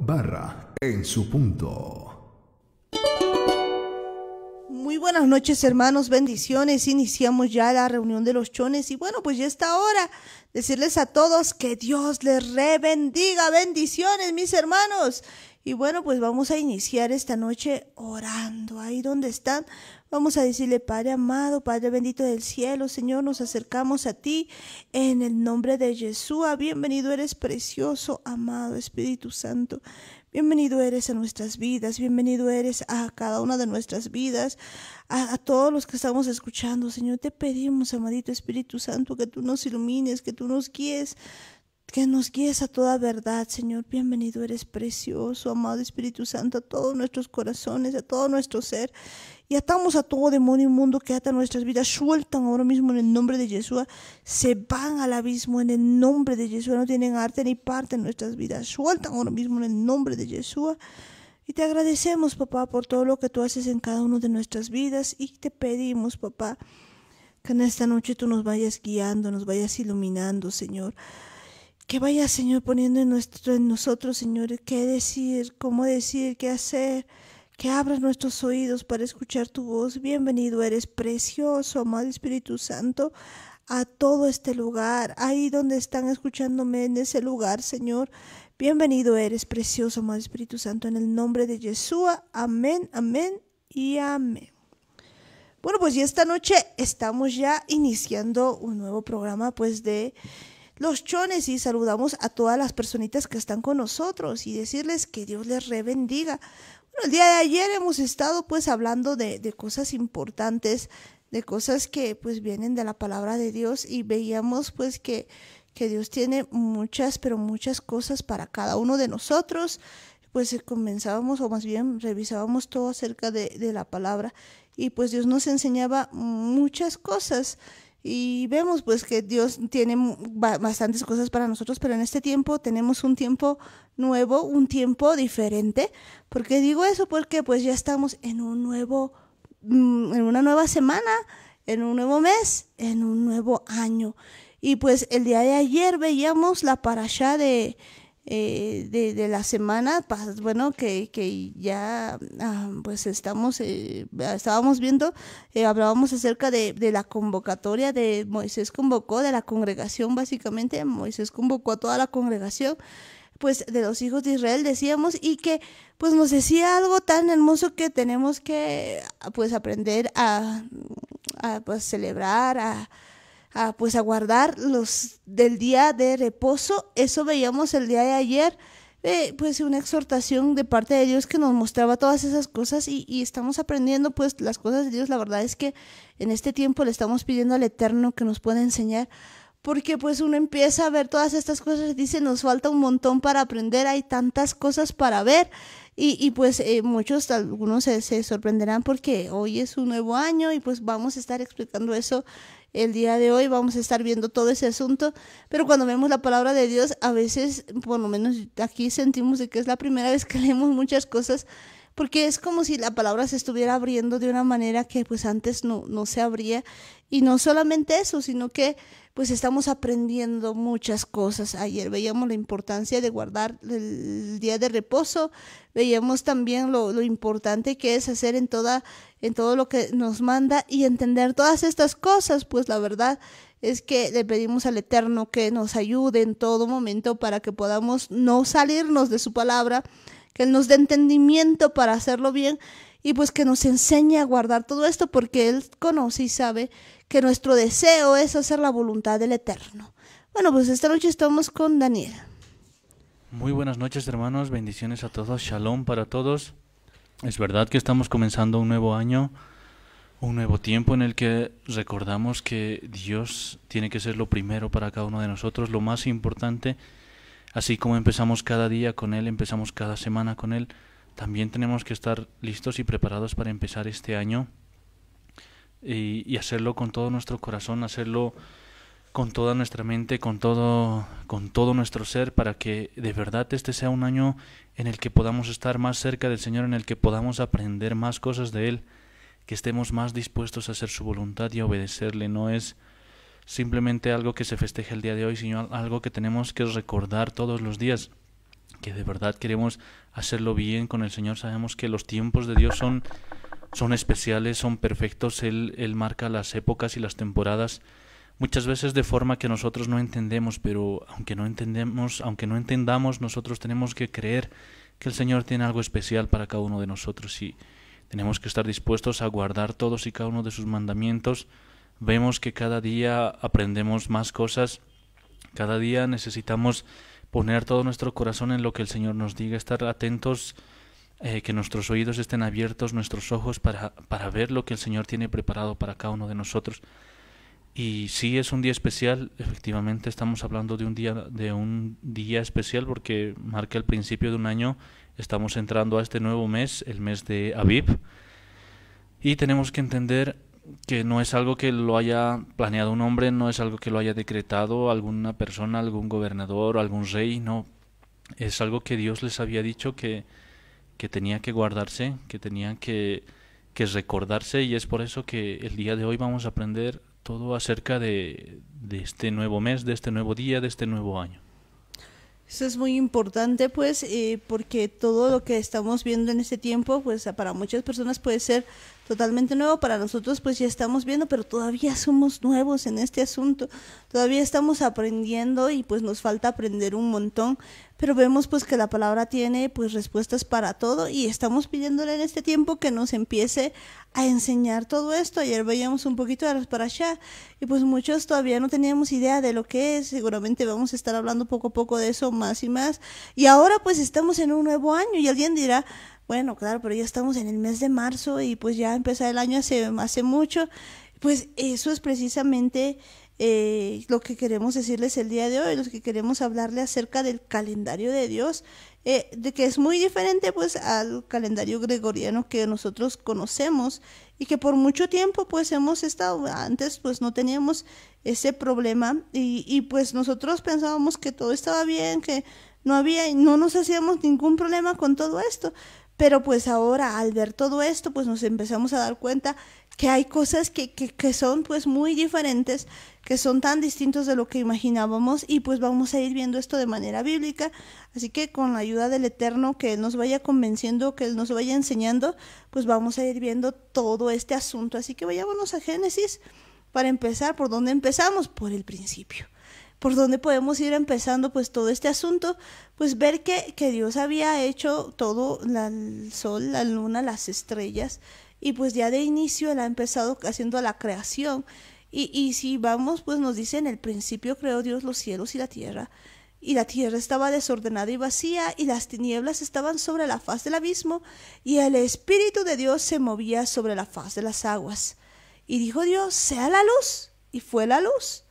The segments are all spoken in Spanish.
barra en su punto. Muy buenas noches hermanos, bendiciones. Iniciamos ya la reunión de los chones y bueno, pues ya está hora decirles a todos que Dios les rebendiga. Bendiciones mis hermanos. Y bueno, pues vamos a iniciar esta noche orando ahí donde están Vamos a decirle, Padre amado, Padre bendito del cielo, Señor, nos acercamos a ti en el nombre de Jesús. Bienvenido eres precioso, amado Espíritu Santo. Bienvenido eres a nuestras vidas, bienvenido eres a cada una de nuestras vidas, a, todos los que estamos escuchando. Señor, te pedimos, amadito Espíritu Santo, que tú nos ilumines, que tú nos guíes, que nos guíes a toda verdad, Señor. Bienvenido eres precioso, amado Espíritu Santo, a todos nuestros corazones, a todo nuestro ser y atamos a todo demonio mundo que ata nuestras vidas, sueltan ahora mismo en el nombre de Yeshua, se van al abismo en el nombre de Yeshua, no tienen arte ni parte en nuestras vidas, sueltan ahora mismo en el nombre de Yeshua. Y te agradecemos, papá, por todo lo que tú haces en cada una de nuestras vidas y te pedimos, papá, que en esta noche tú nos vayas guiando, nos vayas iluminando, Señor. Que vayas, Señor, poniendo en, nuestro, en nosotros, Señor, qué decir, cómo decir, qué hacer que abras nuestros oídos para escuchar tu voz. Bienvenido eres, precioso, amado Espíritu Santo, a todo este lugar, ahí donde están escuchándome en ese lugar, Señor. Bienvenido eres, precioso, amado Espíritu Santo, en el nombre de Yeshua. Amén, amén y amén. Bueno, pues ya esta noche estamos ya iniciando un nuevo programa, pues de los chones y saludamos a todas las personitas que están con nosotros y decirles que Dios les rebendiga el día de ayer hemos estado pues hablando de, cosas importantes, de cosas que pues vienen de la palabra de Dios y veíamos pues que, que Dios tiene muchas, pero muchas cosas para cada uno de nosotros. Pues eh, comenzábamos o más bien revisábamos todo acerca de, de la palabra y pues Dios nos enseñaba muchas cosas y vemos pues que Dios tiene bastantes cosas para nosotros, pero en este tiempo tenemos un tiempo nuevo, un tiempo diferente. ¿Por qué digo eso? Porque pues ya estamos en un nuevo, mm, en una nueva semana, en un nuevo mes, en un nuevo año. Y pues el día de ayer veíamos la parasha de eh, de, la semana, bueno, que, que ya ah, pues estamos, eh, ah, estábamos viendo, eh, hablábamos acerca de, la convocatoria de Moisés convocó, de la congregación básicamente, Moisés convocó a toda la congregación, pues de los hijos de Israel decíamos, y que pues nos decía algo tan hermoso que tenemos que ah, pues aprender a, a pues celebrar, a a, pues a guardar los del día de reposo. Eso veíamos el día de ayer, eh, pues una exhortación de parte de Dios que nos mostraba todas esas cosas y, estamos aprendiendo pues las cosas de Dios. La verdad es que en este tiempo le estamos pidiendo al Eterno que nos pueda enseñar porque pues uno empieza a ver todas estas cosas y dice, nos falta un montón para aprender, hay tantas cosas para ver. Y, pues eh, muchos, algunos se, se, sorprenderán porque hoy es un nuevo año y pues vamos a estar explicando eso el día de hoy vamos a estar viendo todo ese asunto, pero cuando vemos la palabra de Dios, a veces, por lo menos aquí sentimos de que es la primera vez que leemos muchas cosas, porque es como si la palabra se estuviera abriendo de una manera que pues antes no, no se abría. Y no solamente eso, sino que pues estamos aprendiendo muchas cosas. Ayer veíamos la importancia de guardar el día de reposo, veíamos también lo, importante que es hacer en, toda, en todo lo que nos manda y entender todas estas cosas, pues la verdad es que le pedimos al Eterno que nos ayude en todo momento para que podamos no salirnos de su palabra, que él nos dé entendimiento para hacerlo bien y pues que nos enseñe a guardar todo esto porque Él conoce y sabe que nuestro deseo es hacer la voluntad del Eterno. Bueno, pues esta noche estamos con Daniel. Muy buenas noches hermanos, bendiciones a todos, shalom para todos. Es verdad que estamos comenzando un nuevo año, un nuevo tiempo en el que recordamos que Dios tiene que ser lo primero para cada uno de nosotros, lo más importante. Así como empezamos cada día con Él, empezamos cada semana con Él, también tenemos que estar listos y preparados para empezar este año y, hacerlo con todo nuestro corazón, hacerlo con toda nuestra mente, con todo, con todo nuestro ser, para que de verdad este sea un año en el que podamos estar más cerca del Señor, en el que podamos aprender más cosas de Él, que estemos más dispuestos a hacer su voluntad y a obedecerle. No es simplemente algo que se festeja el día de hoy, sino algo que tenemos que recordar todos los días que de verdad queremos hacerlo bien con el Señor. Sabemos que los tiempos de Dios son son especiales, son perfectos, él, marca las épocas y las temporadas muchas veces de forma que nosotros no entendemos, pero aunque no entendemos, aunque no entendamos, nosotros tenemos que creer que el Señor tiene algo especial para cada uno de nosotros y tenemos que estar dispuestos a guardar todos y cada uno de sus mandamientos. Vemos que cada día aprendemos más cosas, cada día necesitamos poner todo nuestro corazón en lo que el Señor nos diga, estar atentos eh, que nuestros oídos estén abiertos, nuestros ojos para, para ver lo que el Señor tiene preparado para cada uno de nosotros. Y sí es un día especial, efectivamente estamos hablando de un día de un día especial porque marca el principio de un año, estamos entrando a este nuevo mes, el mes de Aviv. Y tenemos que entender que no es algo que lo haya planeado un hombre, no es algo que lo haya decretado alguna persona, algún gobernador, algún rey, no. Es algo que Dios les había dicho que que tenía que guardarse, que tenía que, que recordarse y es por eso que el día de hoy vamos a aprender todo acerca de, de este nuevo mes, de este nuevo día, de este nuevo año. Eso es muy importante, pues, eh, porque todo lo que estamos viendo en este tiempo, pues, para muchas personas puede ser totalmente nuevo para nosotros, pues ya estamos viendo, pero todavía somos nuevos en este asunto, todavía estamos aprendiendo y pues nos falta aprender un montón, pero vemos pues que la palabra tiene pues respuestas para todo y estamos pidiéndole en este tiempo que nos empiece a enseñar todo esto. Ayer veíamos un poquito de los para allá y pues muchos todavía no teníamos idea de lo que es, seguramente vamos a estar hablando poco a poco de eso más y más. Y ahora pues estamos en un nuevo año y alguien dirá, bueno, claro, pero ya estamos en el mes de marzo y pues ya empezó el año hace, hace mucho. Pues eso es precisamente eh, lo que queremos decirles el día de hoy, lo que queremos hablarle acerca del calendario de Dios, eh, de que es muy diferente pues al calendario gregoriano que nosotros conocemos y que por mucho tiempo pues hemos estado, antes pues no teníamos ese problema y, y pues nosotros pensábamos que todo estaba bien, que no había, no nos hacíamos ningún problema con todo esto, pero pues ahora al ver todo esto, pues nos empezamos a dar cuenta que hay cosas que, que, son pues muy diferentes, que son tan distintos de lo que imaginábamos y pues vamos a ir viendo esto de manera bíblica. Así que con la ayuda del Eterno que Él nos vaya convenciendo, que Él nos vaya enseñando, pues vamos a ir viendo todo este asunto. Así que vayámonos a Génesis para empezar. ¿Por dónde empezamos? Por el principio por dónde podemos ir empezando pues todo este asunto, pues ver que, Dios había hecho todo, el sol, la luna, las estrellas, y pues ya de inicio él ha empezado haciendo la creación. Y, y si vamos, pues nos dice en el principio creó Dios los cielos y la tierra, y la tierra estaba desordenada y vacía, y las tinieblas estaban sobre la faz del abismo, y el Espíritu de Dios se movía sobre la faz de las aguas. Y dijo Dios, sea la luz, y fue la luz.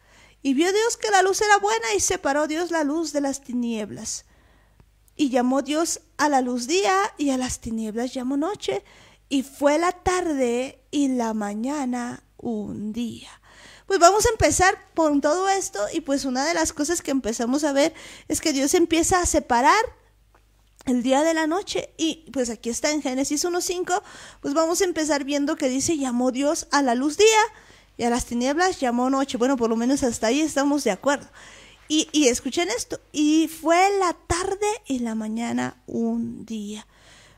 Y vio Dios que la luz era buena y separó Dios la luz de las tinieblas. Y llamó Dios a la luz día y a las tinieblas llamó noche. Y fue la tarde y la mañana un día. Pues vamos a empezar con todo esto y pues una de las cosas que empezamos a ver es que Dios empieza a separar el día de la noche y pues aquí está en Génesis 1.5, pues vamos a empezar viendo que dice llamó Dios a la luz día y a las tinieblas llamó noche. Bueno, por lo menos hasta ahí estamos de acuerdo. Y, y escuchen esto, y fue la tarde y la mañana un día.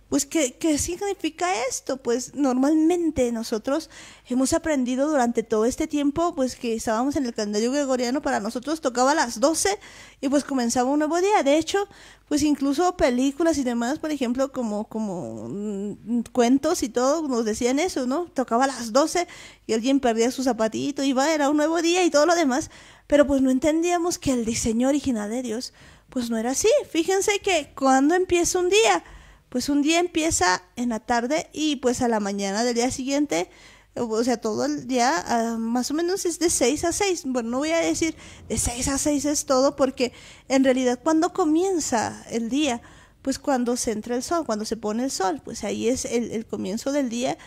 Pues, ¿qué, significa esto? Pues normalmente nosotros hemos aprendido durante todo este tiempo, pues que estábamos en el calendario gregoriano, para nosotros tocaba las 12 y pues comenzaba un nuevo día. De hecho, pues incluso películas y demás, por ejemplo, como, como mm, cuentos y todo, nos decían eso, ¿no? Tocaba las 12 y alguien perdía su zapatito, iba, era un nuevo día y todo lo demás, pero pues no entendíamos que el diseño original de Dios, pues no era así. Fíjense que cuando empieza un día, pues un día empieza en la tarde y pues a la mañana del día siguiente, o sea, todo el día ah, más o menos es de 6 a 6. Bueno, no voy a decir de 6 a 6 es todo porque en realidad cuando comienza el día, pues cuando se entra el sol, cuando se pone el sol, pues ahí es el, comienzo del día.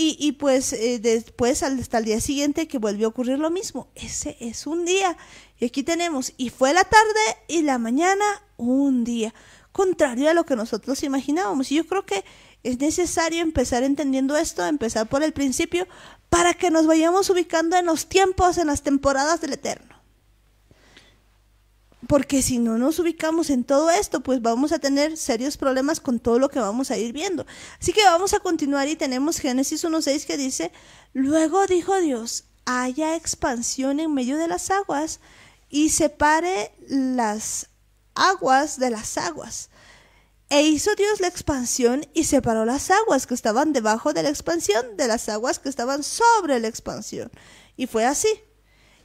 Y, pues eh, después hasta el día siguiente que vuelve a ocurrir lo mismo. Ese es un día. Y aquí tenemos, y fue la tarde y la mañana un día contrario a lo que nosotros imaginábamos. Y yo creo que es necesario empezar entendiendo esto, empezar por el principio, para que nos vayamos ubicando en los tiempos, en las temporadas del Eterno. Porque si no nos ubicamos en todo esto, pues vamos a tener serios problemas con todo lo que vamos a ir viendo. Así que vamos a continuar y tenemos Génesis 1.6 que dice, luego dijo Dios, haya expansión en medio de las aguas y separe las aguas de las aguas. E hizo Dios la expansión y separó las aguas que estaban debajo de la expansión de las aguas que estaban sobre la expansión. Y fue así.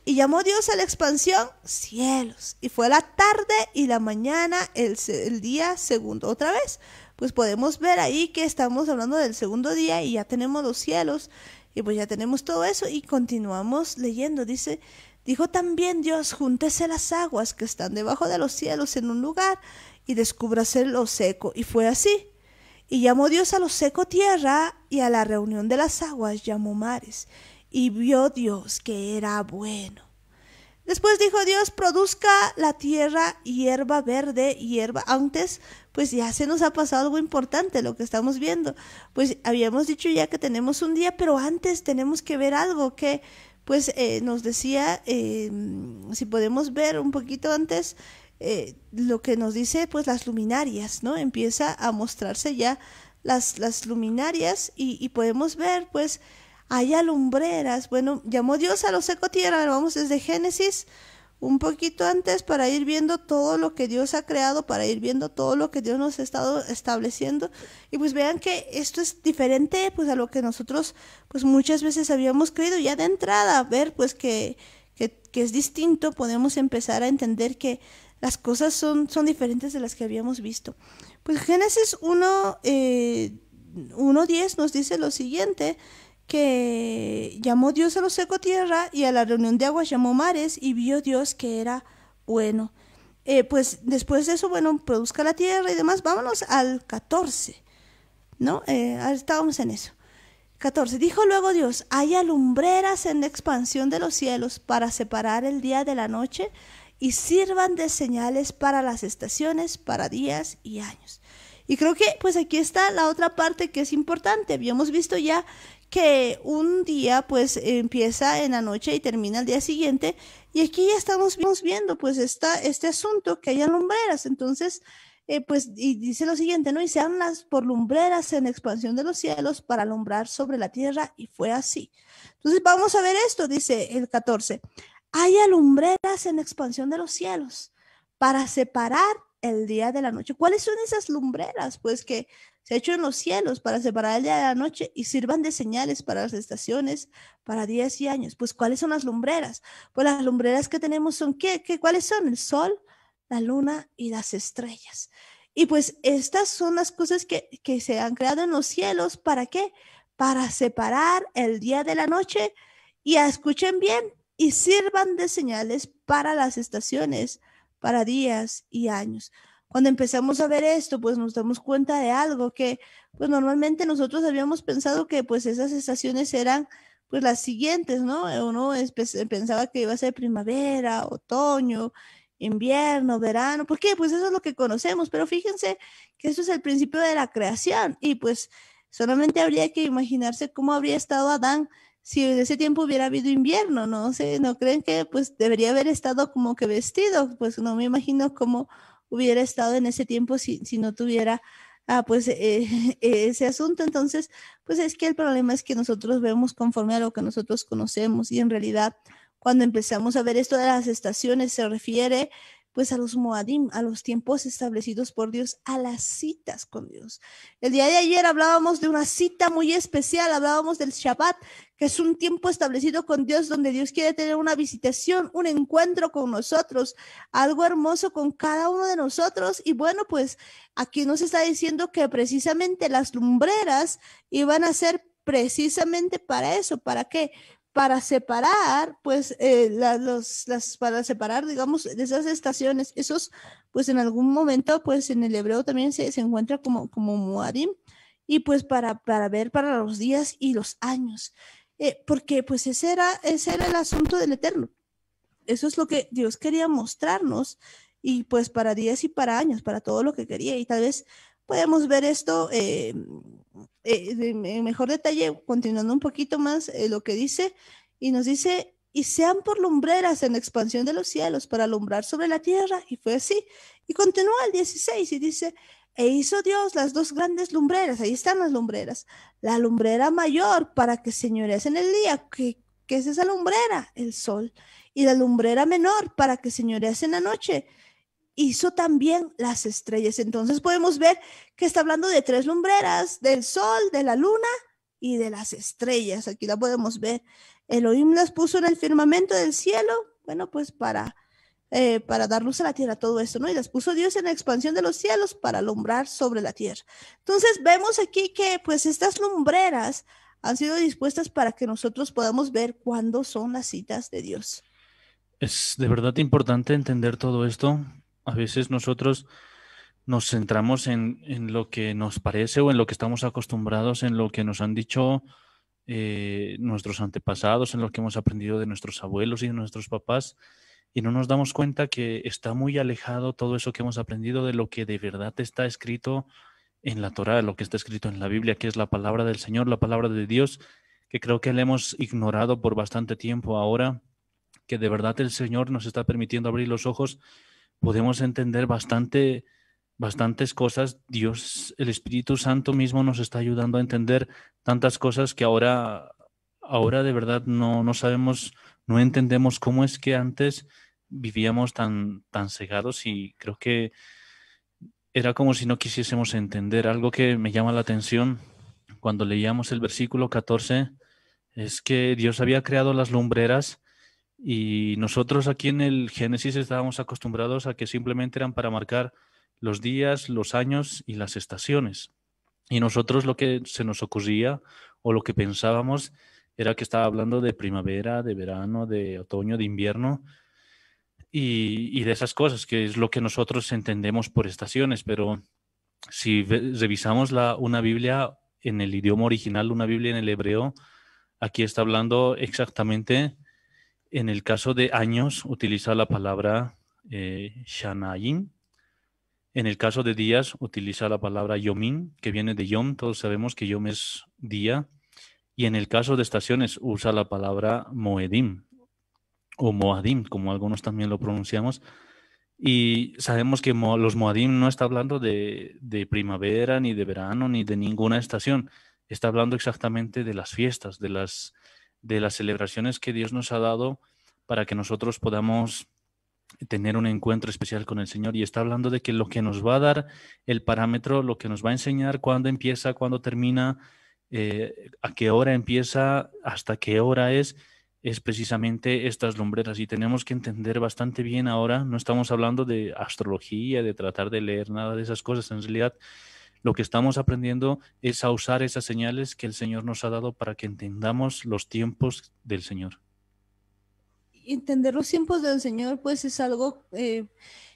Y llamó Dios a la expansión cielos. Y fue la tarde y la mañana el, día segundo. Otra vez, pues podemos ver ahí que estamos hablando del segundo día y ya tenemos los cielos y pues ya tenemos todo eso y continuamos leyendo. Dice, Dijo también Dios, júntese las aguas que están debajo de los cielos en un lugar y descúbrase lo seco. Y fue así. Y llamó Dios a lo seco tierra y a la reunión de las aguas llamó mares. Y vio Dios que era bueno. Después dijo Dios, produzca la tierra hierba verde, hierba. Antes, pues ya se nos ha pasado algo importante, lo que estamos viendo. Pues habíamos dicho ya que tenemos un día, pero antes tenemos que ver algo que pues eh, nos decía, em, si podemos ver un poquito antes, eh, lo que nos dice, pues las luminarias, ¿no? Empieza a mostrarse ya las, las luminarias y, podemos ver, pues, hay alumbreras. Bueno, llamó Dios a los tierra, vamos desde Génesis un poquito antes para ir viendo todo lo que Dios ha creado, para ir viendo todo lo que Dios nos ha estado estableciendo. Y pues vean que esto es diferente pues a lo que nosotros pues muchas veces habíamos creído. Ya de entrada, ver pues que, es distinto, podemos empezar a entender que las cosas son, son diferentes de las que habíamos visto. Pues Génesis 1, 1.10 eh, nos dice lo siguiente que llamó Dios a los seco tierra y a la reunión de aguas llamó mares y vio Dios que era bueno. Eh, pues después de eso, bueno, produzca la tierra y demás. Vámonos al 14, ¿no? Eh, estábamos en eso. 14. Dijo luego Dios, hay alumbreras en la expansión de los cielos para separar el día de la noche y sirvan de señales para las estaciones, para días y años. Y creo que pues aquí está la otra parte que es importante. Habíamos visto ya que un día pues empieza en la noche y termina el día siguiente. Y aquí ya estamos viendo pues está este asunto que hay lumbreras. Entonces, eh, pues y dice lo siguiente, ¿no? Y sean las por lumbreras en expansión de los cielos para alumbrar sobre la tierra. Y fue así. Entonces vamos a ver esto, dice el 14. Hay alumbreras en expansión de los cielos para separar el día de la noche. ¿Cuáles son esas lumbreras? Pues que se ha hecho en los cielos para separar el día de la noche y sirvan de señales para las estaciones, para días y años. Pues, ¿cuáles son las lumbreras? Pues las lumbreras que tenemos son, ¿qué? qué cuáles son? El sol, la luna y las estrellas. Y pues estas son las cosas que, que se han creado en los cielos, ¿para qué? Para separar el día de la noche y escuchen bien y sirvan de señales para las estaciones, para días y años cuando empezamos a ver esto, pues nos damos cuenta de algo que, pues normalmente nosotros habíamos pensado que pues esas estaciones eran pues las siguientes, ¿no? Eh, uno pues, eh, pensaba que iba a ser primavera, otoño, invierno, verano. ¿Por qué? Pues eso es lo que conocemos, pero fíjense que eso es el principio de la creación y pues solamente habría que imaginarse cómo habría estado Adán si en ese tiempo hubiera habido invierno, ¿no? sé, ¿No creen que pues debería haber estado como que vestido? Pues no me imagino cómo hubiera estado en ese tiempo si, si no tuviera ah, pues eh, ese asunto. Entonces, pues es que el problema es que nosotros vemos conforme a lo que nosotros conocemos y en realidad cuando empezamos a ver esto de las estaciones se refiere pues a los moadim, a los tiempos establecidos por Dios, a las citas con Dios. El día de ayer hablábamos de una cita muy especial, hablábamos del Shabbat, que es un tiempo establecido con Dios donde Dios quiere tener una visitación, un encuentro con nosotros, algo hermoso con cada uno de nosotros. Y bueno, pues aquí nos está diciendo que precisamente las lumbreras iban a ser precisamente para eso, ¿para qué? para separar, pues, eh, las, para separar, digamos, esas estaciones, esos, pues, en algún momento, pues, en el hebreo también se, encuentra como, como muadim, y pues para, para ver para los días y los años, eh, porque pues ese era, ese era el asunto del eterno. Eso es lo que Dios quería mostrarnos, y pues para días y para años, para todo lo que quería, y tal vez podemos ver esto eh, eh, en mejor detalle, continuando un poquito más eh, lo que dice, y nos dice, y sean por lumbreras en la expansión de los cielos para alumbrar sobre la tierra, y fue así. Y continúa el 16 y dice, e hizo Dios las dos grandes lumbreras, ahí están las lumbreras, la lumbrera mayor para que señores en el día, que, es esa lumbrera, el sol, y la lumbrera menor para que señores en la noche, hizo también las estrellas. Entonces podemos ver que está hablando de tres lumbreras, del sol, de la luna y de las estrellas. Aquí la podemos ver. Elohim las puso en el firmamento del cielo, bueno, pues para, eh, para dar luz a la tierra, todo eso, ¿no? Y las puso Dios en la expansión de los cielos para alumbrar sobre la tierra. Entonces vemos aquí que pues estas lumbreras han sido dispuestas para que nosotros podamos ver cuándo son las citas de Dios. Es de verdad importante entender todo esto, a veces nosotros nos centramos en, lo que nos parece o en lo que estamos acostumbrados, en lo que nos han dicho eh, nuestros antepasados, en lo que hemos aprendido de nuestros abuelos y de nuestros papás, y no nos damos cuenta que está muy alejado todo eso que hemos aprendido de lo que de verdad está escrito en la Torah, lo que está escrito en la Biblia, que es la palabra del Señor, la palabra de Dios, que creo que le hemos ignorado por bastante tiempo ahora, que de verdad el Señor nos está permitiendo abrir los ojos podemos entender bastante, bastantes cosas. Dios, el Espíritu Santo mismo nos está ayudando a entender tantas cosas que ahora, ahora de verdad no, no sabemos, no entendemos cómo es que antes vivíamos tan, tan cegados y creo que era como si no quisiésemos entender. Algo que me llama la atención cuando leíamos el versículo 14 es que Dios había creado las lumbreras y nosotros aquí en el Génesis estábamos acostumbrados a que simplemente eran para marcar los días, los años y las estaciones. Y nosotros lo que se nos ocurría o lo que pensábamos era que estaba hablando de primavera, de verano, de otoño, de invierno y, de esas cosas, que es lo que nosotros entendemos por estaciones. Pero si revisamos una Biblia en el idioma original, una Biblia en el hebreo, aquí está hablando exactamente en el caso de años, utiliza la palabra eh, shanayim. En el caso de días, utiliza la palabra yomim, que viene de Yom. Todos sabemos que Yom es día. Y en el caso de estaciones, usa la palabra Moedim o Moadim, como algunos también lo pronunciamos. Y sabemos que los Moadim no está hablando de primavera, ni de verano, ni de ninguna estación. Está hablando exactamente de las fiestas, de las de las celebraciones que Dios nos ha dado para que nosotros podamos tener un encuentro especial con el Señor. Y está hablando de que lo que nos va a dar el parámetro, lo que nos va a enseñar cuándo empieza, cuándo termina, eh, a qué hora empieza, hasta qué hora es, es precisamente estas lumbreras. Y tenemos que entender bastante bien ahora, no estamos hablando de astrología, de tratar de leer nada de esas cosas. En realidad, lo que estamos aprendiendo es a usar esas señales que el Señor nos ha dado para que entendamos los tiempos del Señor. Entender los tiempos del Señor, pues es algo eh,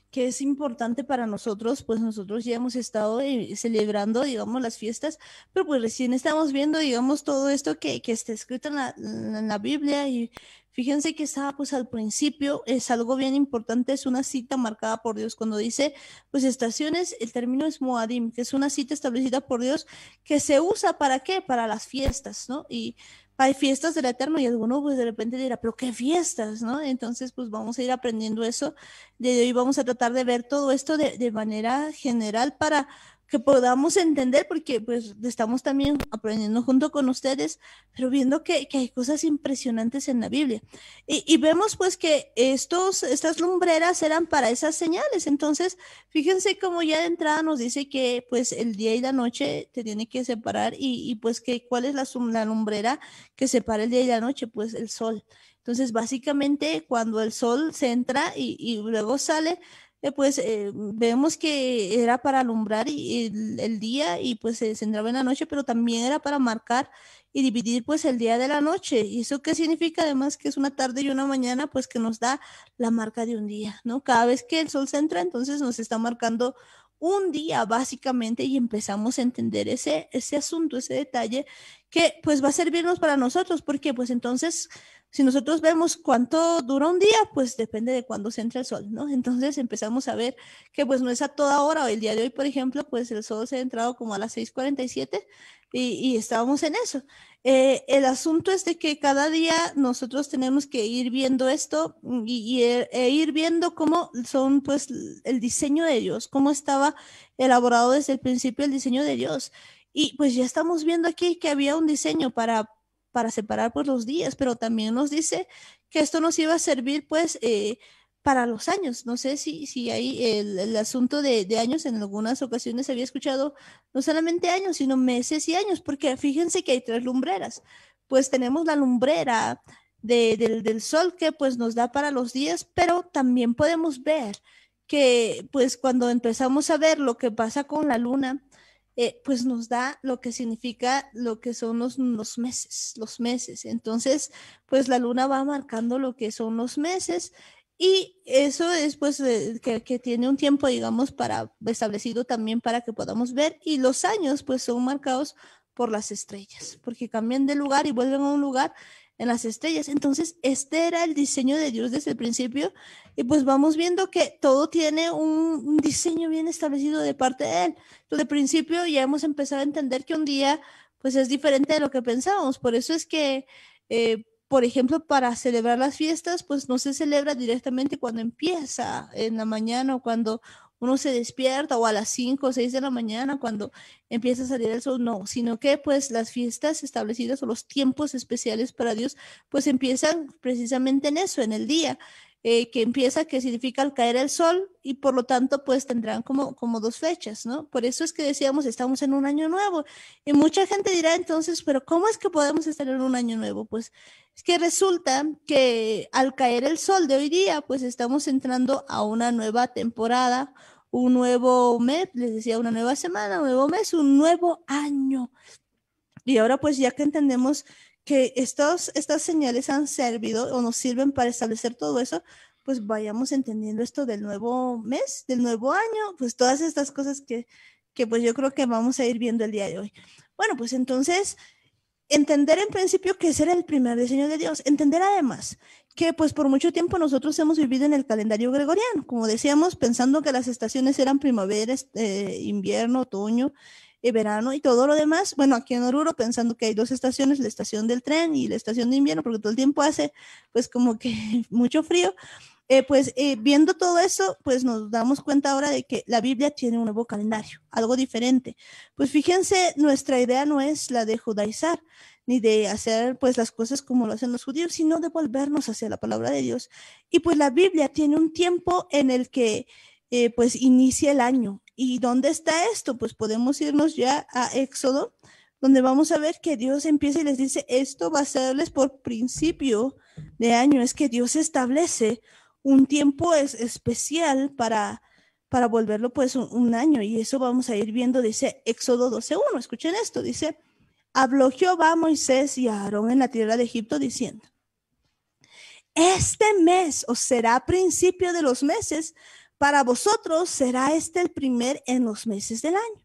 que es importante para nosotros, pues nosotros ya hemos estado eh, celebrando, digamos, las fiestas, pero pues recién estamos viendo, digamos, todo esto que, está escrito en la, en la Biblia y Fíjense que estaba pues al principio, es algo bien importante, es una cita marcada por Dios. Cuando dice pues estaciones, el término es Moadim, que es una cita establecida por Dios que se usa para qué? Para las fiestas, ¿no? Y hay fiestas del Eterno y alguno pues de repente dirá, pero qué fiestas, ¿no? Entonces pues vamos a ir aprendiendo eso. De hoy vamos a tratar de ver todo esto de manera general para que podamos entender, porque pues estamos también aprendiendo junto con ustedes, pero viendo que, hay cosas impresionantes en la Biblia. Y, vemos pues que estos, estas lumbreras eran para esas señales. Entonces, fíjense cómo ya de entrada nos dice que pues el día y la noche te tiene que separar y, pues que cuál es la, la lumbrera que separa el día y la noche, pues el sol. Entonces, básicamente, cuando el sol se entra y luego sale, eh, pues eh, vemos que era para alumbrar y, el, día y pues se centraba en la noche, pero también era para marcar y dividir pues el día de la noche. ¿Y eso qué significa? Además que es una tarde y una mañana pues que nos da la marca de un día, ¿no? Cada vez que el sol se entra entonces nos está marcando un día básicamente y empezamos a entender ese, ese asunto, ese detalle, que pues va a servirnos para nosotros, porque pues entonces, si nosotros vemos cuánto dura un día, pues depende de cuándo se entra el sol, ¿no? Entonces empezamos a ver que pues no es a toda hora, o el día de hoy, por ejemplo, pues el sol se ha entrado como a las 6.47, y, estábamos en eso. Eh, el asunto es de que cada día nosotros tenemos que ir viendo esto y, e, e, ir viendo cómo son pues el diseño de Dios, cómo estaba elaborado desde el principio el diseño de Dios. Y pues ya estamos viendo aquí que había un diseño para, para separar pues los días, pero también nos dice que esto nos iba a servir pues eh, para los años. No sé si, si hay el, asunto de, de, años, en algunas ocasiones había escuchado no solamente años, sino meses y años, porque fíjense que hay tres lumbreras. Pues tenemos la lumbrera del, del, sol que pues nos da para los días, pero también podemos ver que pues cuando empezamos a ver lo que pasa con la luna, eh, pues nos da lo que significa lo que son los, los meses, los meses. Entonces, pues la luna va marcando lo que son los meses y eso es pues eh, que, tiene un tiempo, digamos, para establecido también para que podamos ver. Y los años pues son marcados por las estrellas, porque cambian de lugar y vuelven a un lugar en las estrellas. Entonces, este era el diseño de Dios desde el principio. Y pues vamos viendo que todo tiene un, diseño bien establecido de parte de Él. Desde el principio ya hemos empezado a entender que un día pues es diferente de lo que pensábamos. Por eso es que... Eh, por ejemplo, para celebrar las fiestas, pues no se celebra directamente cuando empieza en la mañana o cuando uno se despierta o a las 5 o 6 de la mañana cuando empieza a salir el sol, no, sino que pues las fiestas establecidas o los tiempos especiales para Dios pues empiezan precisamente en eso, en el día. Eh, que empieza, que significa al caer el sol, y por lo tanto, pues tendrán como, como dos fechas, ¿no? Por eso es que decíamos, estamos en un año nuevo. Y mucha gente dirá entonces, pero ¿cómo es que podemos estar en un año nuevo? Pues es que resulta que al caer el sol de hoy día, pues estamos entrando a una nueva temporada, un nuevo mes, les decía, una nueva semana, un nuevo mes, un nuevo año. Y ahora pues ya que entendemos que estas señales han servido o nos sirven para establecer todo eso, pues vayamos entendiendo esto del nuevo mes, del nuevo año, pues todas estas cosas que, pues yo creo que vamos a ir viendo el día de hoy. Bueno, pues entonces, entender en principio que ese era el primer diseño de Dios, entender además que pues por mucho tiempo nosotros hemos vivido en el calendario gregoriano, como decíamos, pensando que las estaciones eran primavera, este, invierno, otoño, y eh, verano y todo lo demás. Bueno, aquí en Oruro, pensando que hay dos estaciones, la estación del tren y la estación de invierno, porque todo el tiempo hace pues como que mucho frío. Eh, pues eh, viendo todo eso, pues nos damos cuenta ahora de que la Biblia tiene un nuevo calendario, algo diferente. Pues fíjense, nuestra idea no es la de judaizar, ni de hacer pues las cosas como lo hacen los judíos, sino de volvernos hacia la palabra de Dios. Y pues la Biblia tiene un tiempo en el que eh, pues inicia el año. ¿Y dónde está esto? Pues podemos irnos ya a Éxodo, donde vamos a ver que Dios empieza y les dice, esto va a serles por principio de año, es que Dios establece un tiempo es especial para, para volverlo pues un, año. Y eso vamos a ir viendo, dice Éxodo 12.1. Escuchen esto, dice, habló Jehová a Moisés y Aarón en la tierra de Egipto diciendo, este mes o será principio de los meses para vosotros será este el primer en los meses del año.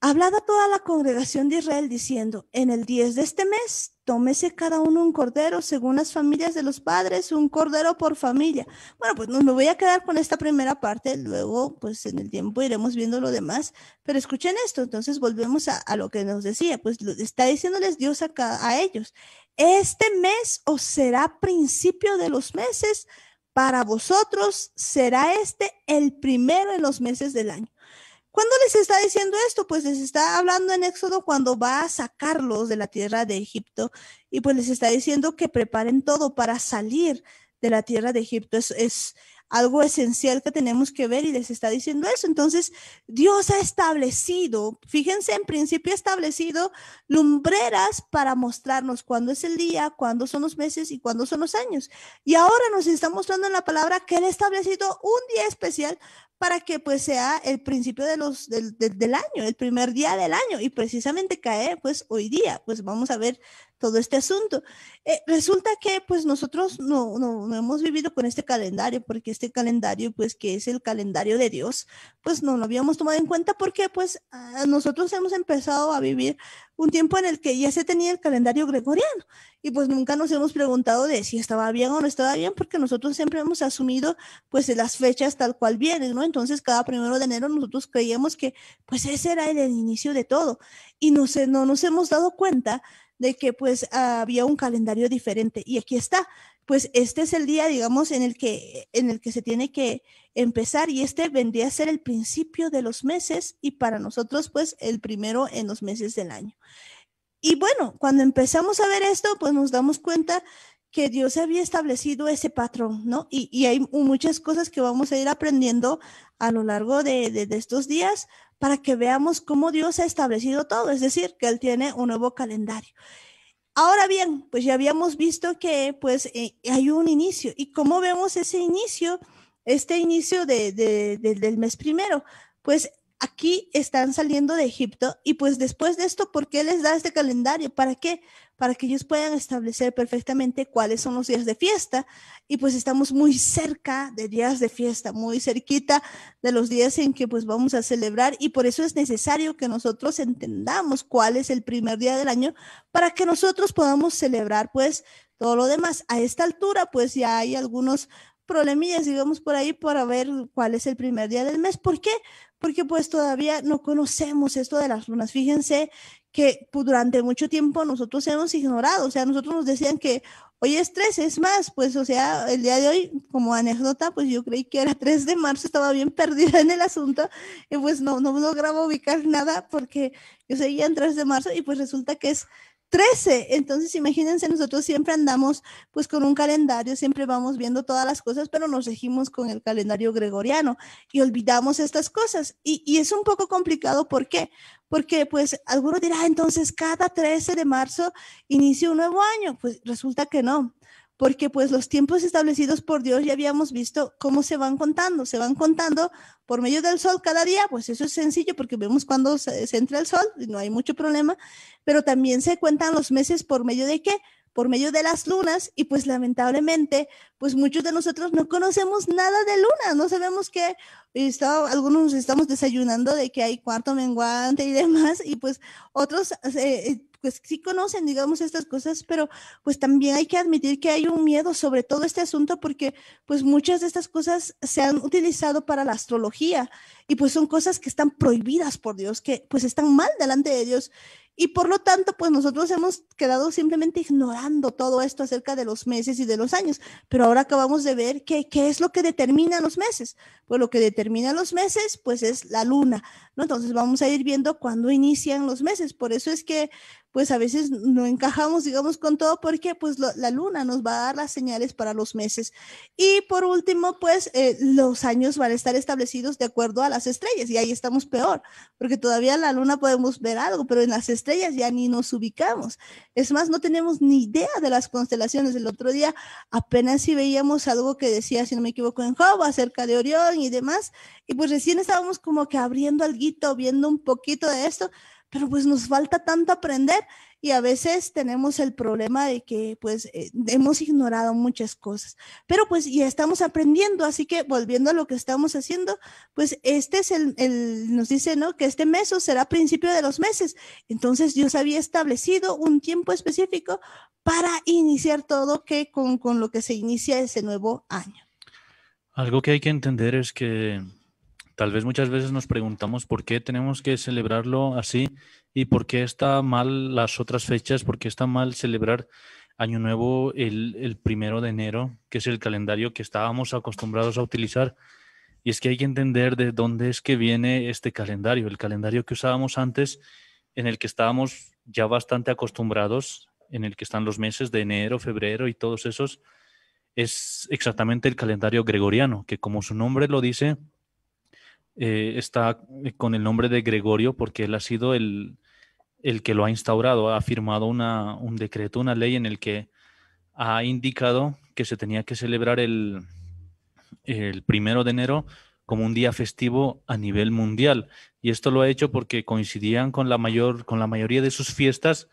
Hablad toda la congregación de Israel diciendo, en el 10 de este mes, tómese cada uno un cordero según las familias de los padres, un cordero por familia. Bueno, pues no me voy a quedar con esta primera parte, luego pues en el tiempo iremos viendo lo demás, pero escuchen esto, entonces volvemos a, lo que nos decía, pues está diciéndoles Dios acá a ellos, este mes o será principio de los meses para vosotros será este el primero en los meses del año. ¿Cuándo les está diciendo esto? Pues les está hablando en Éxodo cuando va a sacarlos de la tierra de Egipto y pues les está diciendo que preparen todo para salir de la tierra de Egipto. Es, es algo esencial que tenemos que ver y les está diciendo eso. Entonces, Dios ha establecido, fíjense, en principio ha establecido lumbreras para mostrarnos cuándo es el día, cuándo son los meses y cuándo son los años. Y ahora nos está mostrando en la palabra que Él ha establecido un día especial para que pues sea el principio de los, del, año, el primer día del año, y precisamente cae pues hoy día, pues vamos a ver todo este asunto. Eh, resulta que pues nosotros no, no, hemos vivido con este calendario, porque este calendario pues que es el calendario de Dios, pues no lo habíamos tomado en cuenta porque pues nosotros hemos empezado a vivir un tiempo en el que ya se tenía el calendario gregoriano y pues nunca nos hemos preguntado de si estaba bien o no estaba bien porque nosotros siempre hemos asumido pues las fechas tal cual vienen, ¿no? Entonces cada primero de enero nosotros creíamos que pues ese era el, inicio de todo y no, no nos hemos dado cuenta de que pues había un calendario diferente y aquí está, pues este es el día, digamos, en el que, en el que se tiene que empezar y este vendría a ser el principio de los meses y para nosotros, pues, el primero en los meses del año. Y bueno, cuando empezamos a ver esto, pues nos damos cuenta que Dios había establecido ese patrón, ¿no? Y, hay muchas cosas que vamos a ir aprendiendo a lo largo de estos días para que veamos cómo Dios ha establecido todo, es decir, que Él tiene un nuevo calendario. Ahora bien, pues ya habíamos visto que pues eh, hay un inicio. ¿Y cómo vemos ese inicio? Este inicio del mes primero. Pues aquí están saliendo de Egipto y pues después de esto, ¿por qué les da este calendario? ¿Para qué? Para que ellos puedan establecer perfectamente cuáles son los días de fiesta y pues estamos muy cerca de días de fiesta, muy cerquita de los días en que pues vamos a celebrar y por eso es necesario que nosotros entendamos cuál es el primer día del año para que nosotros podamos celebrar pues todo lo demás. A esta altura pues ya hay algunos problemillas, digamos, por ahí para ver cuál es el primer día del mes. ¿Por qué? porque pues todavía no conocemos esto de las lunas. Fíjense que pues, durante mucho tiempo nosotros hemos ignorado, o sea, nosotros nos decían que hoy es tres es más, pues o sea, el día de hoy, como anécdota, pues yo creí que era 3 de marzo, estaba bien perdida en el asunto, y pues no, no lograba ubicar nada porque yo seguía en 3 de marzo y pues resulta que es 13. Entonces, imagínense, nosotros siempre andamos pues con un calendario, siempre vamos viendo todas las cosas, pero nos regimos con el calendario gregoriano y olvidamos estas cosas. Y, es un poco complicado, ¿por qué? Porque pues algunos dirá, ah, entonces cada 13 de marzo inicia un nuevo año. Pues resulta que no porque pues los tiempos establecidos por Dios ya habíamos visto cómo se van contando, se van contando por medio del sol cada día, pues eso es sencillo porque vemos cuando se, entra el sol y no hay mucho problema, pero también se cuentan los meses por medio de qué? Por medio de las lunas y pues lamentablemente, pues muchos de nosotros no conocemos nada de luna, no sabemos qué, algunos estamos desayunando de que hay cuarto menguante y demás y pues otros... Eh, eh, pues sí conocen, digamos, estas cosas, pero pues también hay que admitir que hay un miedo sobre todo este asunto porque pues muchas de estas cosas se han utilizado para la astrología y pues son cosas que están prohibidas por Dios, que pues están mal delante de Dios. Y por lo tanto, pues nosotros hemos quedado simplemente ignorando todo esto acerca de los meses y de los años. Pero ahora acabamos de ver que, qué es lo que determina los meses. Pues lo que determina los meses, pues es la luna, ¿no? Entonces vamos a ir viendo cuándo inician los meses. Por eso es que, pues a veces no encajamos, digamos, con todo porque pues la luna nos va a dar las señales para los meses. Y por último, pues eh, los años van a estar establecidos de acuerdo a las estrellas y ahí estamos peor, porque todavía en la luna podemos ver algo, pero en las estrellas ya ni nos ubicamos. Es más, no tenemos ni idea de las constelaciones. El otro día apenas si veíamos algo que decía, si no me equivoco, en Job acerca de Orión y demás, y pues recién estábamos como que abriendo algo, viendo un poquito de esto, pero pues nos falta tanto aprender y a veces tenemos el problema de que pues eh, hemos ignorado muchas cosas, pero pues ya estamos aprendiendo, así que volviendo a lo que estamos haciendo, pues este es el, nos dice, ¿no? Que este mes será principio de los meses, entonces Dios había establecido un tiempo específico para iniciar todo que con, con lo que se inicia ese nuevo año. Algo que hay que entender es que Tal vez muchas veces nos preguntamos por qué tenemos que celebrarlo así y por qué está mal las otras fechas, por qué está mal celebrar Año Nuevo el, el primero de enero, que es el calendario que estábamos acostumbrados a utilizar. Y es que hay que entender de dónde es que viene este calendario, el calendario que usábamos antes, en el que estábamos ya bastante acostumbrados, en el que están los meses de enero, febrero y todos esos, es exactamente el calendario gregoriano, que como su nombre lo dice, eh, está eh, con el nombre de Gregorio porque él ha sido el, el que lo ha instaurado, ha firmado un decreto, una ley en el que ha indicado que se tenía que celebrar el, el primero de enero como un día festivo a nivel mundial. Y esto lo ha hecho porque coincidían con la, mayor, con la mayoría de sus fiestas,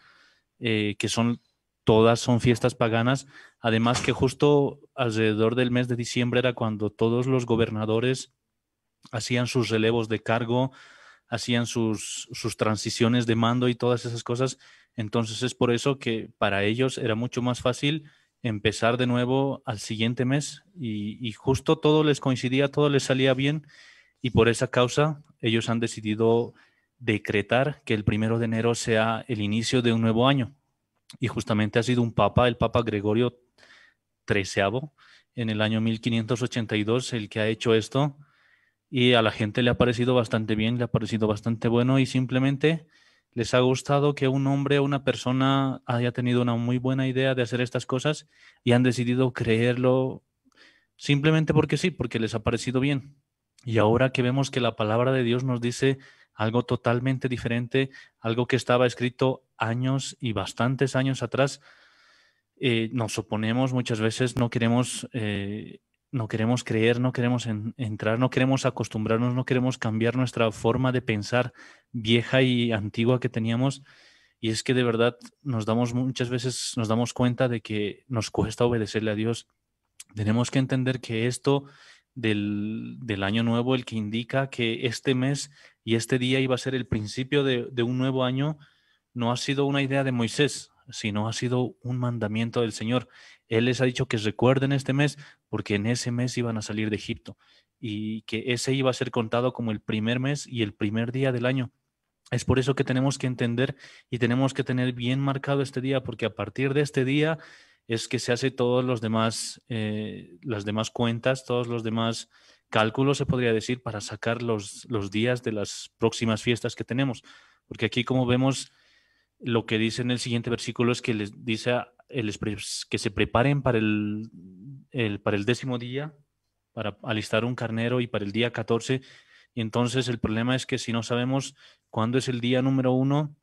eh, que son todas son fiestas paganas. Además que justo alrededor del mes de diciembre era cuando todos los gobernadores hacían sus relevos de cargo, hacían sus, sus transiciones de mando y todas esas cosas. Entonces es por eso que para ellos era mucho más fácil empezar de nuevo al siguiente mes y, y, justo todo les coincidía, todo les salía bien y por esa causa ellos han decidido decretar que el primero de enero sea el inicio de un nuevo año. Y justamente ha sido un papa, el papa Gregorio XIII, en el año 1582, el que ha hecho esto y a la gente le ha parecido bastante bien, le ha parecido bastante bueno y simplemente les ha gustado que un hombre o una persona haya tenido una muy buena idea de hacer estas cosas y han decidido creerlo simplemente porque sí, porque les ha parecido bien. Y ahora que vemos que la palabra de Dios nos dice algo totalmente diferente, algo que estaba escrito años y bastantes años atrás, eh, nos oponemos muchas veces, no queremos eh, no queremos creer, no queremos entrar, no queremos acostumbrarnos, no queremos cambiar nuestra forma de pensar vieja y antigua que teníamos. Y es que de verdad nos damos muchas veces, nos damos cuenta de que nos cuesta obedecerle a Dios. Tenemos que entender que esto del, año nuevo, el que indica que este mes y este día iba a ser el principio de un nuevo año, no ha sido una idea de Moisés, sino ha sido un mandamiento del Señor. Él les ha dicho que recuerden este mes porque en ese mes iban a salir de Egipto y que ese iba a ser contado como el primer mes y el primer día del año. Es por eso que tenemos que entender y tenemos que tener bien marcado este día porque a partir de este día es que se hace todos los demás, eh, las demás cuentas, todos los demás cálculos, se podría decir, para sacar los, los días de las próximas fiestas que tenemos. Porque aquí, como vemos, lo que dice en el siguiente versículo es que les dice que se preparen para el, para el décimo día, para alistar un carnero y para el día 14. Y entonces el problema es que si no sabemos cuándo es el día número uno,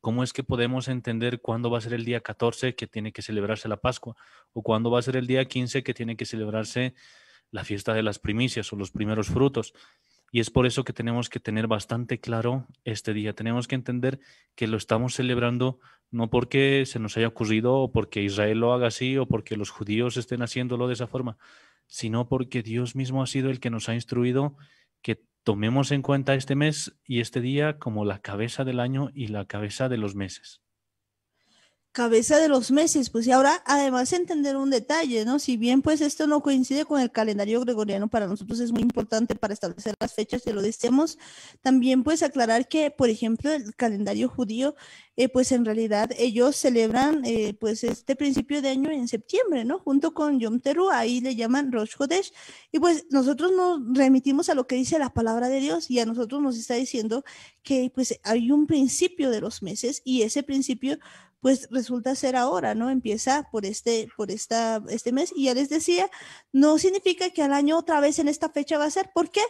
¿cómo es que podemos entender cuándo va a ser el día 14 que tiene que celebrarse la Pascua? ¿O cuándo va a ser el día 15 que tiene que celebrarse la fiesta de las primicias o los primeros frutos? Y es por eso que tenemos que tener bastante claro este día. Tenemos que entender que lo estamos celebrando no porque se nos haya ocurrido o porque Israel lo haga así o porque los judíos estén haciéndolo de esa forma, sino porque Dios mismo ha sido el que nos ha instruido que tomemos en cuenta este mes y este día como la cabeza del año y la cabeza de los meses cabeza de los meses, pues y ahora además entender un detalle, ¿no? Si bien pues esto no coincide con el calendario gregoriano, para nosotros es muy importante para establecer las fechas te lo deseamos, también pues aclarar que, por ejemplo, el calendario judío, eh, pues en realidad ellos celebran eh, pues este principio de año en septiembre, ¿no? Junto con Yom Teru, ahí le llaman Rosh Hodesh, y pues nosotros nos remitimos a lo que dice la palabra de Dios y a nosotros nos está diciendo que pues hay un principio de los meses y ese principio pues resulta ser ahora, ¿no? Empieza por este, por esta, este mes. Y ya les decía, no significa que al año otra vez en esta fecha va a ser. ¿Por qué?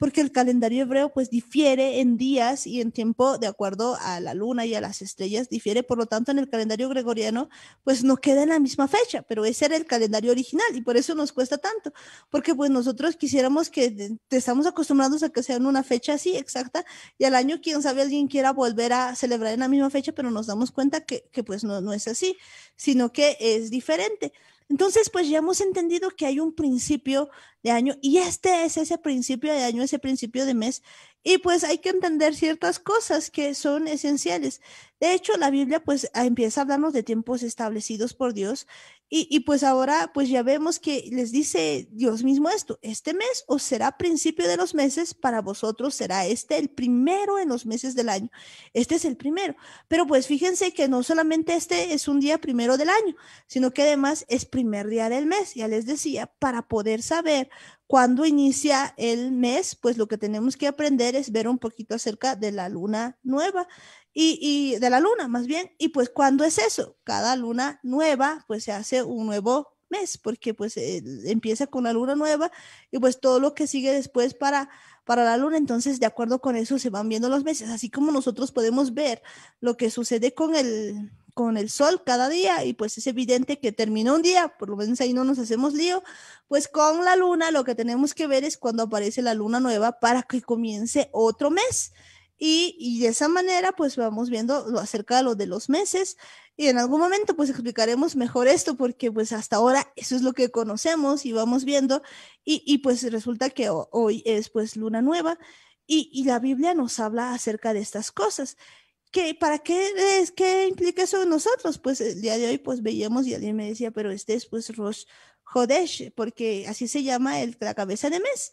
porque el calendario hebreo pues difiere en días y en tiempo de acuerdo a la luna y a las estrellas, difiere, por lo tanto en el calendario gregoriano pues no queda en la misma fecha, pero ese era el calendario original y por eso nos cuesta tanto, porque pues nosotros quisiéramos que estamos acostumbrados a que sea en una fecha así exacta y al año quién sabe alguien quiera volver a celebrar en la misma fecha, pero nos damos cuenta que, pues no, no es así, sino que es diferente. Entonces, pues ya hemos entendido que hay un principio de año y este es ese principio de año, ese principio de mes. Y pues hay que entender ciertas cosas que son esenciales. De hecho, la Biblia pues empieza a hablarnos de tiempos establecidos por Dios y, y pues ahora pues ya vemos que les dice Dios mismo esto, este mes o será principio de los meses, para vosotros será este el primero en los meses del año. Este es el primero. Pero pues fíjense que no solamente este es un día primero del año, sino que además es primer día del mes, ya les decía, para poder saber cuando inicia el mes, pues lo que tenemos que aprender es ver un poquito acerca de la luna nueva y, de la luna más bien. Y pues cuando es eso, cada luna nueva, pues se hace un nuevo mes, porque pues empieza con la luna nueva y pues todo lo que sigue después para para la luna, entonces de acuerdo con eso se van viendo los meses, así como nosotros podemos ver lo que sucede con el, con el sol cada día y pues es evidente que termina un día, por lo menos ahí no nos hacemos lío, pues con la luna lo que tenemos que ver es cuando aparece la luna nueva para que comience otro mes. Y, y de esa manera pues vamos viendo acerca de lo de los meses y en algún momento pues explicaremos mejor esto porque pues hasta ahora eso es lo que conocemos y vamos viendo y, pues resulta que hoy es pues luna nueva y, la Biblia nos habla acerca de estas cosas. ¿Qué, ¿Para qué es qué implica eso en nosotros? Pues el día de hoy pues veíamos y alguien me decía, pero este es pues Rosh Hodesh porque así se llama el, la cabeza de mes.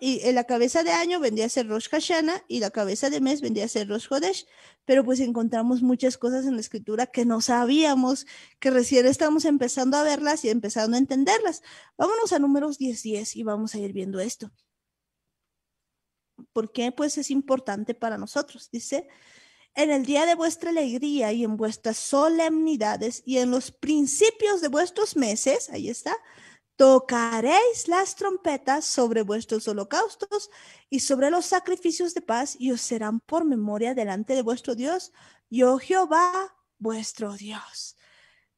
Y en eh, la cabeza de año vendría a ser Rosh Hashanah y la cabeza de mes vendría a ser Rosh Hodesh, pero pues encontramos muchas cosas en la escritura que no sabíamos, que recién estamos empezando a verlas y empezando a entenderlas. Vámonos a números 10.10 10 y vamos a ir viendo esto. ¿Por qué? Pues es importante para nosotros. Dice, en el día de vuestra alegría y en vuestras solemnidades y en los principios de vuestros meses, ahí está, tocaréis las trompetas sobre vuestros holocaustos y sobre los sacrificios de paz y os serán por memoria delante de vuestro Dios, yo Jehová, vuestro Dios.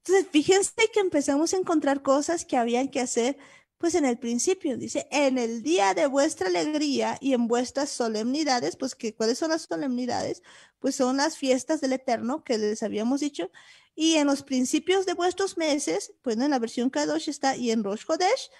Entonces, fíjense que empezamos a encontrar cosas que habían que hacer pues en el principio dice, en el día de vuestra alegría y en vuestras solemnidades, pues que cuáles son las solemnidades, pues son las fiestas del Eterno que les habíamos dicho, y en los principios de vuestros meses, pues en la versión Kadosh está, y en Rosh Hodesh,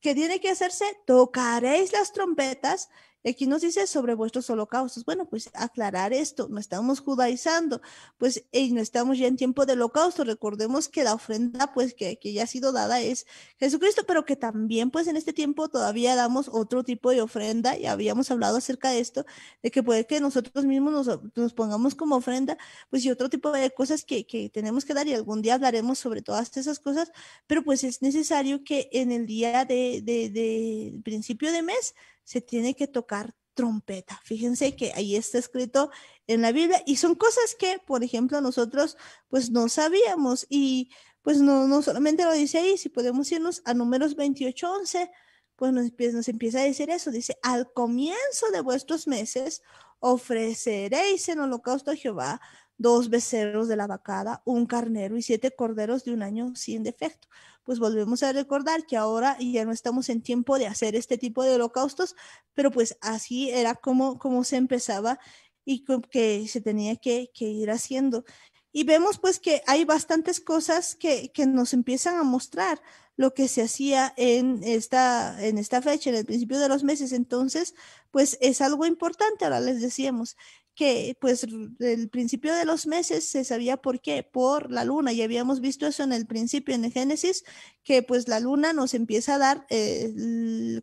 que tiene que hacerse, tocaréis las trompetas aquí nos dice sobre vuestros holocaustos. Bueno, pues aclarar esto, no estamos judaizando, pues y no estamos ya en tiempo de holocausto. Recordemos que la ofrenda, pues que, ya ha sido dada es Jesucristo, pero que también, pues en este tiempo todavía damos otro tipo de ofrenda y habíamos hablado acerca de esto, de que puede que nosotros mismos nos, nos pongamos como ofrenda, pues y otro tipo de cosas que, que tenemos que dar y algún día hablaremos sobre todas esas cosas, pero pues es necesario que en el día de, de, de principio de mes, se tiene que tocar trompeta. Fíjense que ahí está escrito en la Biblia y son cosas que, por ejemplo, nosotros pues no sabíamos y pues no, no solamente lo dice ahí, si podemos irnos a números 28.11, pues nos, nos empieza a decir eso, dice, al comienzo de vuestros meses ofreceréis en holocausto a Jehová dos becerros de la vacada, un carnero y siete corderos de un año sin defecto pues volvemos a recordar que ahora ya no estamos en tiempo de hacer este tipo de holocaustos, pero pues así era como, como se empezaba y que se tenía que, ir haciendo. Y vemos pues que hay bastantes cosas que, que nos empiezan a mostrar lo que se hacía en esta, en esta fecha, en el principio de los meses. Entonces, pues es algo importante, ahora les decíamos, que pues el principio de los meses se sabía por qué, por la luna, y habíamos visto eso en el principio, en el Génesis, que pues la luna nos empieza a dar eh, el,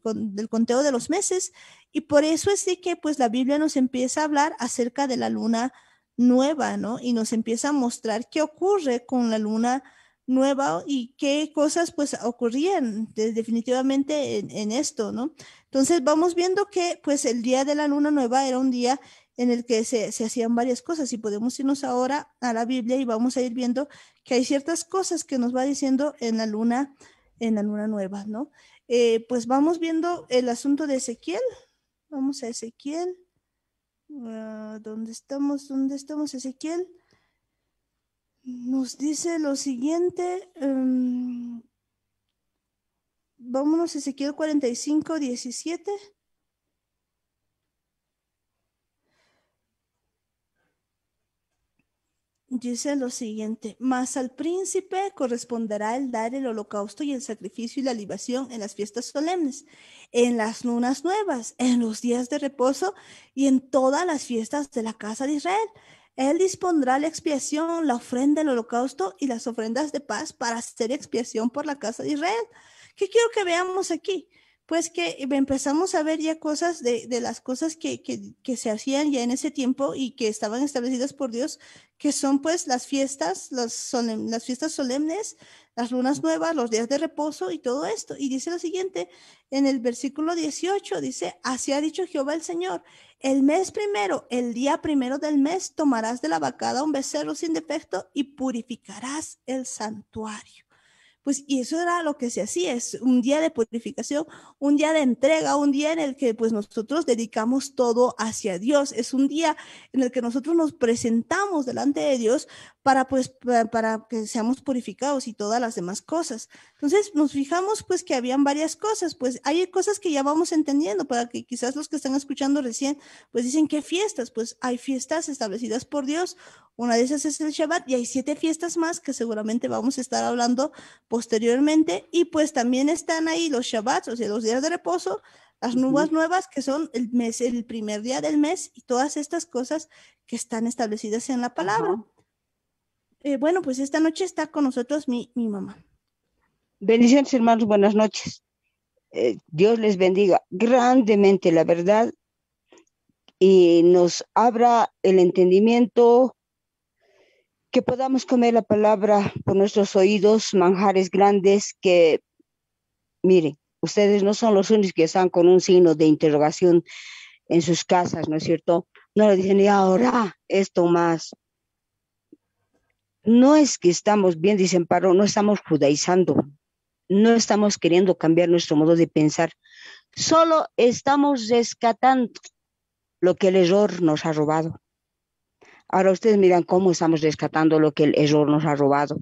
conteo de los meses, y por eso es que pues la Biblia nos empieza a hablar acerca de la luna nueva, ¿no? Y nos empieza a mostrar qué ocurre con la luna nueva y qué cosas pues ocurrían definitivamente en, esto, ¿no? Entonces vamos viendo que pues el día de la luna nueva era un día en el que se, hacían varias cosas y podemos irnos ahora a la Biblia y vamos a ir viendo que hay ciertas cosas que nos va diciendo en la luna, en la luna nueva, ¿no? Eh, pues vamos viendo el asunto de Ezequiel. Vamos a Ezequiel. Ah, ¿Dónde estamos? ¿Dónde estamos, Ezequiel? Nos dice lo siguiente. Em, vámonos, Ezequiel 45, 17. dice lo siguiente, mas al príncipe corresponderá el dar el holocausto y el sacrificio y la libación en las fiestas solemnes, en las lunas nuevas, en los días de reposo y en todas las fiestas de la casa de Israel. Él dispondrá la expiación, la ofrenda del holocausto y las ofrendas de paz para hacer expiación por la casa de Israel. ¿Qué quiero que veamos aquí? pues que empezamos a ver ya cosas de, las cosas que, se hacían ya en ese tiempo y que estaban establecidas por Dios, que son pues las fiestas, las, las fiestas solemnes, las lunas nuevas, los días de reposo y todo esto. Y dice lo siguiente, en el versículo 18 dice, así ha dicho Jehová el Señor, el mes primero, el día primero del mes, tomarás de la vacada un becerro sin defecto y purificarás el santuario. Pues, y eso era lo que se hacía, es un día de purificación, un día de entrega, un día en el que pues nosotros dedicamos todo hacia Dios, es un día en el que nosotros nos presentamos delante de Dios para, pues, para que seamos purificados y todas las demás cosas. Entonces nos fijamos pues que habían varias cosas, pues hay cosas que ya vamos entendiendo, para que quizás los que están escuchando recién pues dicen ¿qué fiestas, pues hay fiestas establecidas por Dios, una de esas es el Shabbat y hay siete fiestas más que seguramente vamos a estar hablando posteriormente y pues también están ahí los Shabbats, o sea, los días de reposo, las nuevas nuevas que son el mes, el primer día del mes y todas estas cosas que están establecidas en la palabra. Eh, bueno, pues esta noche está con nosotros mi, mamá. Bendiciones, hermanos, buenas noches. Eh, Dios les bendiga grandemente, la verdad, y nos abra el entendimiento, que podamos comer la palabra por nuestros oídos, manjares grandes que, miren, ustedes no son los únicos que están con un signo de interrogación en sus casas, ¿no es cierto? No le dicen, y ahora esto más, no es que estamos, bien dicen no estamos judaizando, no estamos queriendo cambiar nuestro modo de pensar, solo estamos rescatando lo que el error nos ha robado. Ahora ustedes miran cómo estamos rescatando lo que el error nos ha robado.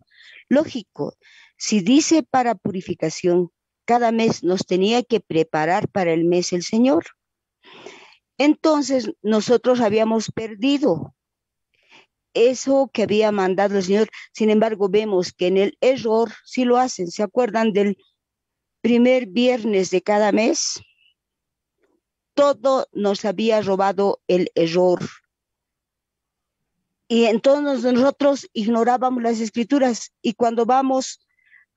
Lógico, si dice para purificación, cada mes nos tenía que preparar para el mes el Señor. Entonces nosotros habíamos perdido eso que había mandado el Señor. Sin embargo, vemos que en el error si lo hacen. ¿Se acuerdan del primer viernes de cada mes? Todo nos había robado el error. Y entonces nosotros ignorábamos las escrituras y cuando vamos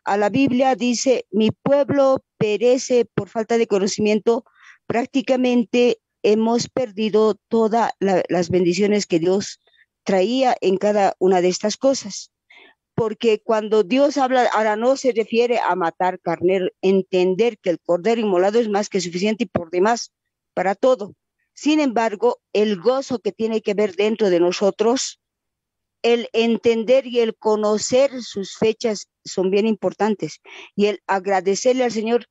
a la Biblia dice, mi pueblo perece por falta de conocimiento, prácticamente hemos perdido todas las bendiciones que Dios traía en cada una de estas cosas. Porque cuando Dios habla, ahora no se refiere a matar carnero, entender que el cordero inmolado es más que suficiente y por demás, para todo. Sin embargo, el gozo que tiene que ver dentro de nosotros, el entender y el conocer sus fechas son bien importantes. Y el agradecerle al Señor,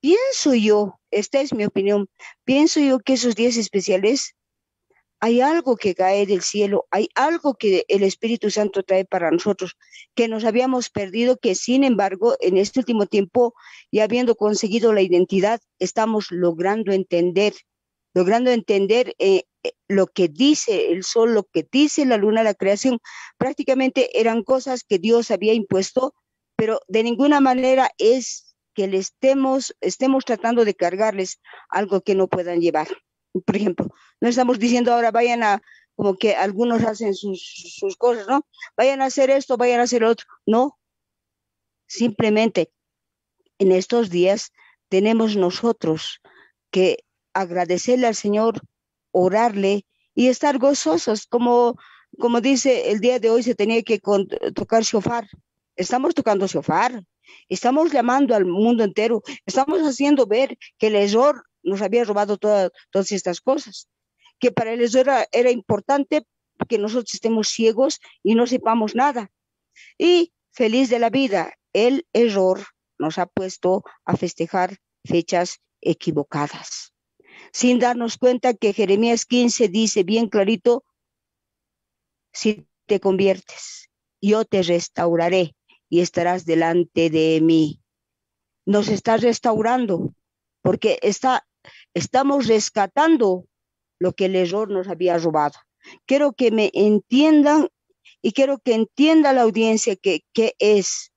pienso yo, esta es mi opinión, pienso yo que esos días especiales hay algo que cae del cielo, hay algo que el Espíritu Santo trae para nosotros, que nos habíamos perdido, que sin embargo en este último tiempo, y habiendo conseguido la identidad, estamos logrando entender, logrando entender eh, eh, lo que dice el sol, lo que dice la luna, la creación, prácticamente eran cosas que Dios había impuesto, pero de ninguna manera es que le estemos, estemos tratando de cargarles algo que no puedan llevar por ejemplo, no estamos diciendo ahora vayan a, como que algunos hacen sus, sus cosas, ¿no? Vayan a hacer esto, vayan a hacer otro. No, simplemente en estos días tenemos nosotros que agradecerle al Señor, orarle y estar gozosos, como, como dice el día de hoy se tenía que tocar shofar. Estamos tocando shofar, estamos llamando al mundo entero, estamos haciendo ver que el error nos había robado todas estas cosas, que para ellos era, era importante que nosotros estemos ciegos y no sepamos nada. Y feliz de la vida, el error nos ha puesto a festejar fechas equivocadas, sin darnos cuenta que Jeremías 15 dice bien clarito, si te conviertes, yo te restauraré y estarás delante de mí. Nos está restaurando porque está Estamos rescatando lo que el error nos había robado. Quiero que me entiendan y quiero que entienda la audiencia que, qué es.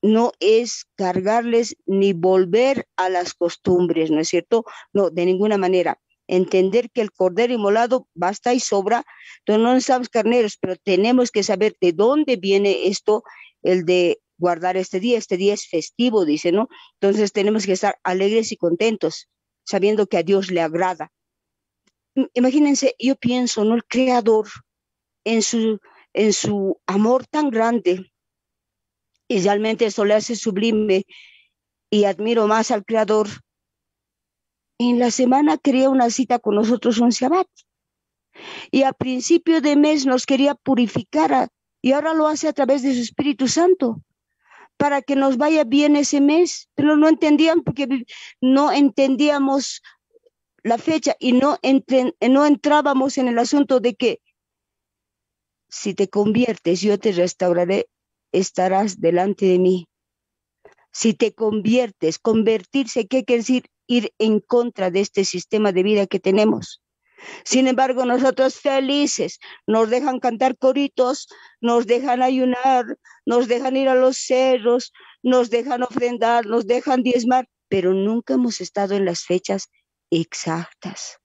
No es cargarles ni volver a las costumbres, ¿no es cierto? No, de ninguna manera entender que el cordero inmolado basta y sobra. Entonces, no necesitamos carneros, pero tenemos que saber de dónde viene esto, el de guardar este día. Este día es festivo, dice, ¿no? Entonces, tenemos que estar alegres y contentos sabiendo que a Dios le agrada. Imagínense, yo pienso, ¿no? El creador, en su, en su amor tan grande, y realmente eso le hace sublime, y admiro más al creador. En la semana quería una cita con nosotros un Shabbat. Y a principio de mes nos quería purificar, y ahora lo hace a través de su Espíritu Santo para que nos vaya bien ese mes, pero no entendían porque no entendíamos la fecha y no, entren, no entrábamos en el asunto de que si te conviertes, yo te restauraré, estarás delante de mí. Si te conviertes, convertirse, ¿qué quiere decir? Ir en contra de este sistema de vida que tenemos. Sin embargo, nosotros felices, nos dejan cantar coritos, nos dejan ayunar, nos dejan ir a los cerros, nos dejan ofrendar, nos dejan diezmar, pero nunca hemos estado en las fechas exactas.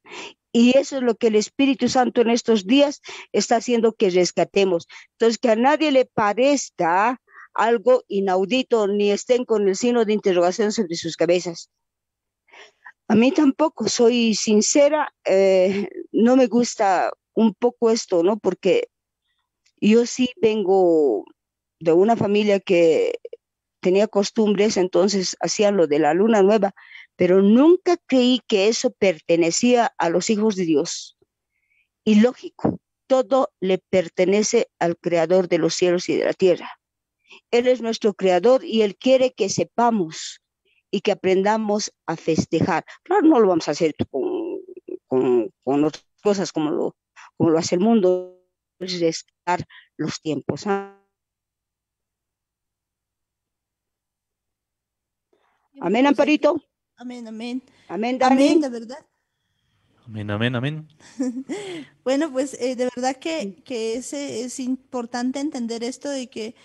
Y eso es lo que el Espíritu Santo en estos días está haciendo que rescatemos. Entonces, que a nadie le parezca algo inaudito ni estén con el signo de interrogación sobre sus cabezas. A mí tampoco, soy sincera, eh, no me gusta un poco esto, ¿no? Porque yo sí vengo de una familia que tenía costumbres, entonces hacía lo de la luna nueva, pero nunca creí que eso pertenecía a los hijos de Dios. Y lógico, todo le pertenece al creador de los cielos y de la tierra. Él es nuestro creador y él quiere que sepamos y que aprendamos a festejar. Claro, no lo vamos a hacer con, con, otras cosas como lo, como lo hace el mundo, es respetar los tiempos. ¿ah? Amén, Amparito. Amén, amén. Amén, Amén, verdad. Amén, amén, amén. bueno, pues eh, de verdad que, mm. que eh, es, importante entender esto de que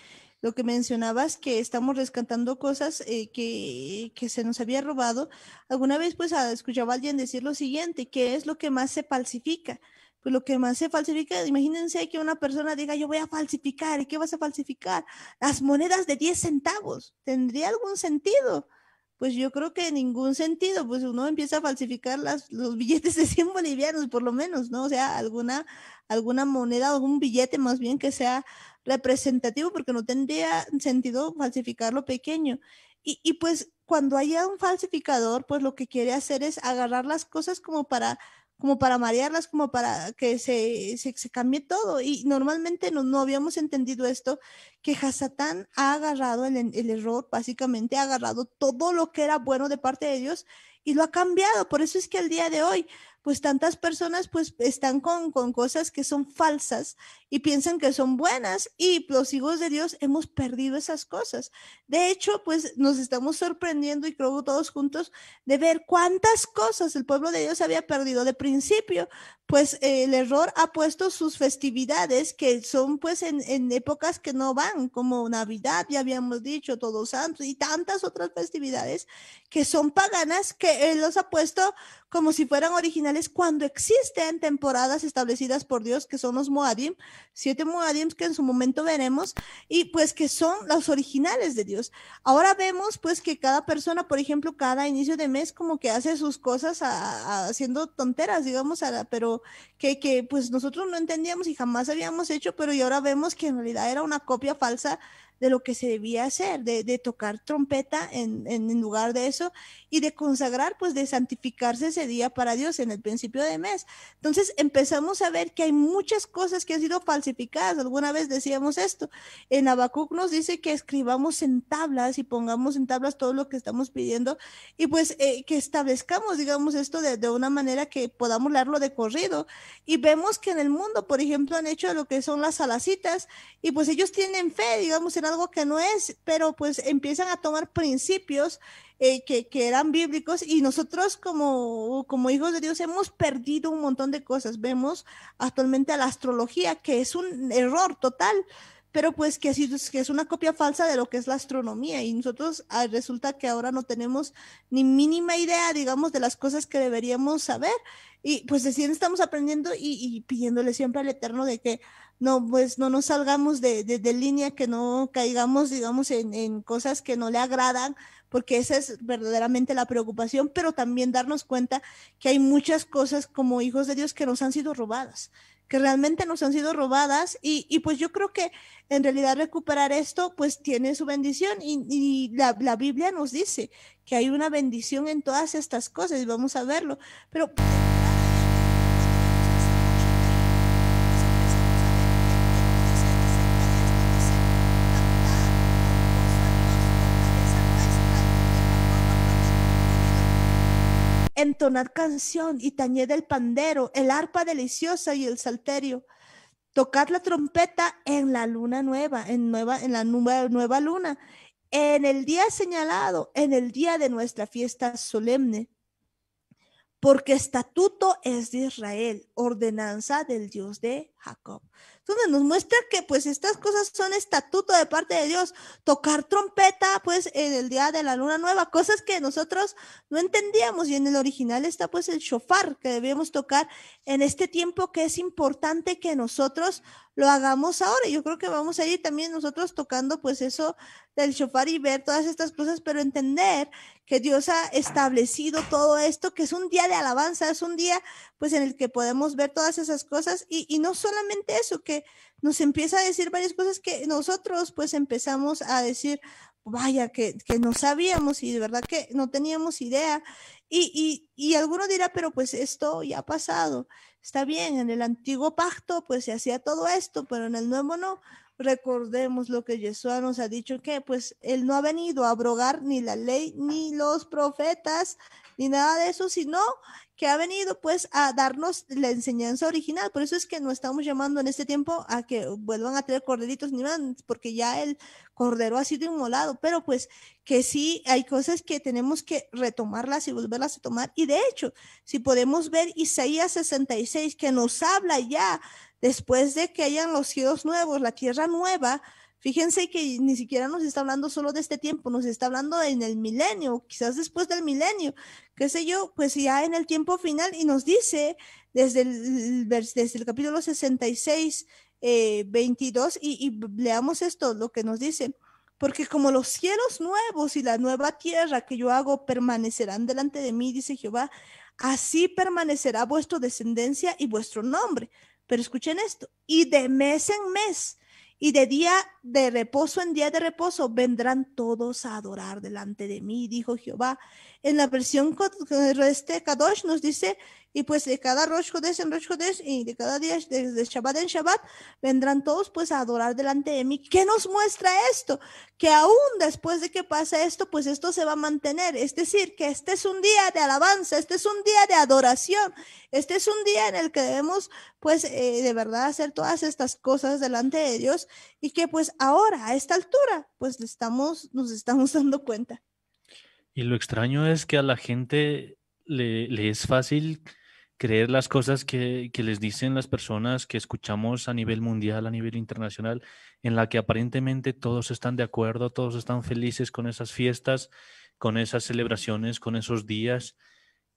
lo que mencionabas, que estamos rescatando cosas eh, que, se nos había robado. Alguna vez pues escuchaba alguien decir lo siguiente, ¿qué es lo que más se falsifica? Pues lo que más se falsifica, imagínense que una persona diga, yo voy a falsificar, ¿y qué vas a falsificar? Las monedas de 10 centavos, ¿tendría algún sentido? pues yo creo que en ningún sentido, pues uno empieza a falsificar las, los billetes de 100 bolivianos, por lo menos, ¿no? O sea, alguna, alguna moneda, algún billete más bien que sea representativo, porque no tendría sentido falsificar lo pequeño. Y, y pues cuando haya un falsificador, pues lo que quiere hacer es agarrar las cosas como para como para marearlas, como para que se, se, cambie todo. Y normalmente no, no, habíamos entendido esto, que Hasatán ha agarrado el, el, error, básicamente ha agarrado todo lo que era bueno de parte de Dios y lo ha cambiado. Por eso es que el día de hoy, pues tantas personas pues están con, con cosas que son falsas y piensan que son buenas y los hijos de Dios hemos perdido esas cosas. De hecho, pues nos estamos sorprendiendo y creo todos juntos de ver cuántas cosas el pueblo de Dios había perdido de principio, pues el error ha puesto sus festividades que son pues en épocas que no van, como Navidad, ya habíamos dicho, Todos Santos y tantas otras festividades que son paganas que él eh, los ha puesto como si fueran originales cuando existen temporadas establecidas por Dios, que son los Moadim, siete Moadim que en su momento veremos, y pues que son los originales de Dios. Ahora vemos pues que cada persona, por ejemplo, cada inicio de mes como que hace sus cosas haciendo tonteras, digamos, pero que, que pues nosotros no entendíamos y jamás habíamos hecho, pero y ahora vemos que en realidad era una copia falsa de lo que se debía hacer, de, tocar trompeta en, en, en lugar de eso, y de consagrar, pues de santificarse día para Dios en el principio de mes. Entonces empezamos a ver que hay muchas cosas que han sido falsificadas. Alguna vez decíamos esto. En Habacuc nos dice que escribamos en tablas y pongamos en tablas todo lo que estamos pidiendo y pues eh, que establezcamos, digamos, esto de, de una manera que podamos leerlo de corrido. Y vemos que en el mundo, por ejemplo, han hecho lo que son las salacitas y pues ellos tienen fe, digamos, en algo que no es, pero pues empiezan a tomar principios eh, que, eran bíblicos y nosotros como, como hijos de Dios hemos perdido un montón de cosas. Vemos actualmente a la astrología, que es un error total, pero pues que, que es una copia falsa de lo que es la astronomía y nosotros ah, resulta que ahora no tenemos ni mínima idea, digamos, de las cosas que deberíamos saber. Y pues recién estamos aprendiendo y, pidiéndole siempre al Eterno de que no, pues no nos salgamos de, de, línea, que no caigamos, digamos, en, en cosas que no le agradan, porque esa es verdaderamente la preocupación, pero también darnos cuenta que hay muchas cosas como hijos de Dios que nos han sido robadas, que realmente nos han sido robadas y, pues yo creo que en realidad recuperar esto pues tiene su bendición y, la, la, Biblia nos dice que hay una bendición en todas estas cosas y vamos a verlo, pero... entonar canción y tañer el pandero, el arpa deliciosa y el salterio, tocar la trompeta en la luna nueva, en, nueva, en la nueva luna, en el día señalado, en el día de nuestra fiesta solemne, porque estatuto es de Israel, ordenanza del Dios de Jacob. Entonces nos muestra que pues estas cosas son estatuto de parte de Dios, tocar trompeta pues en el día de la luna nueva, cosas que nosotros no entendíamos y en el original está pues el shofar que debíamos tocar en este tiempo que es importante que nosotros lo hagamos ahora. Yo creo que vamos a ir también nosotros tocando pues eso del shofar y ver todas estas cosas, pero entender que Dios ha establecido todo esto, que es un día de alabanza, es un día pues en el que podemos ver todas esas cosas y, no solamente eso, que nos empieza a decir varias cosas que nosotros pues empezamos a decir, vaya, que, no sabíamos y de verdad que no teníamos idea. Y, y, y alguno dirá, pero pues esto ya ha pasado. Está bien, en el antiguo pacto pues se hacía todo esto, pero en el nuevo no. Recordemos lo que Yeshua nos ha dicho, que pues él no ha venido a abrogar ni la ley, ni los profetas, ni nada de eso, sino que ha venido pues a darnos la enseñanza original. Por eso es que no estamos llamando en este tiempo a que vuelvan a tener corderitos ni más, porque ya él... Cordero ha sido inmolado, pero pues que sí hay cosas que tenemos que retomarlas y volverlas a tomar. Y de hecho, si podemos ver Isaías 66, que nos habla ya después de que hayan los cielos nuevos, la tierra nueva, Fíjense que ni siquiera nos está hablando solo de este tiempo, nos está hablando en el milenio, quizás después del milenio, qué sé yo, pues ya en el tiempo final y nos dice desde el, desde el capítulo 66 22 eh, y, leamos esto, lo que nos dice. Porque como los cielos nuevos y la nueva tierra que yo hago permanecerán delante de mí, dice Jehová, así permanecerá vuestra descendencia y vuestro nombre. Pero escuchen esto, y de mes en mes y de día de reposo en día de reposo vendrán todos a adorar delante de mí, dijo Jehová. En la versión eh, este Kadosh nos dice y pues de cada Rosh Chodesh en Rosh Chodesh y de cada día, desde Shabbat en Shabbat, vendrán todos pues a adorar delante de mí. ¿Qué nos muestra esto? Que aún después de que pasa esto, pues esto se va a mantener. Es decir, que este es un día de alabanza, este es un día de adoración, este es un día en el que debemos pues eh, de verdad hacer todas estas cosas delante de Dios y que pues ahora, a esta altura, pues estamos, nos estamos dando cuenta. Y lo extraño es que a la gente le es fácil creer las cosas que, les dicen las personas que escuchamos a nivel mundial, a nivel internacional, en la que aparentemente todos están de acuerdo, todos están felices con esas fiestas, con esas celebraciones, con esos días,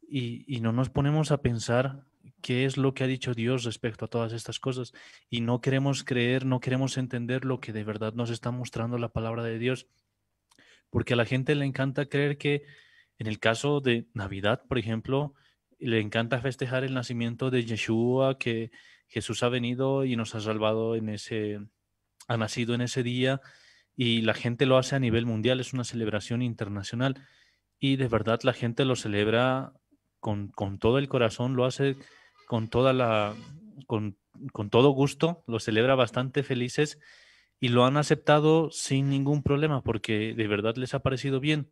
y no nos ponemos a pensar qué es lo que ha dicho Dios respecto a todas estas cosas, y no queremos creer, no queremos entender lo que de verdad nos está mostrando la palabra de Dios, porque a la gente le encanta creer que en el caso de Navidad, por ejemplo, le encanta festejar el nacimiento de Yeshua, que Jesús ha venido y nos ha salvado en ese, ha nacido en ese día y la gente lo hace a nivel mundial, es una celebración internacional y de verdad la gente lo celebra con, todo el corazón, lo hace con toda la, con, con todo gusto, lo celebra bastante felices y lo han aceptado sin ningún problema porque de verdad les ha parecido bien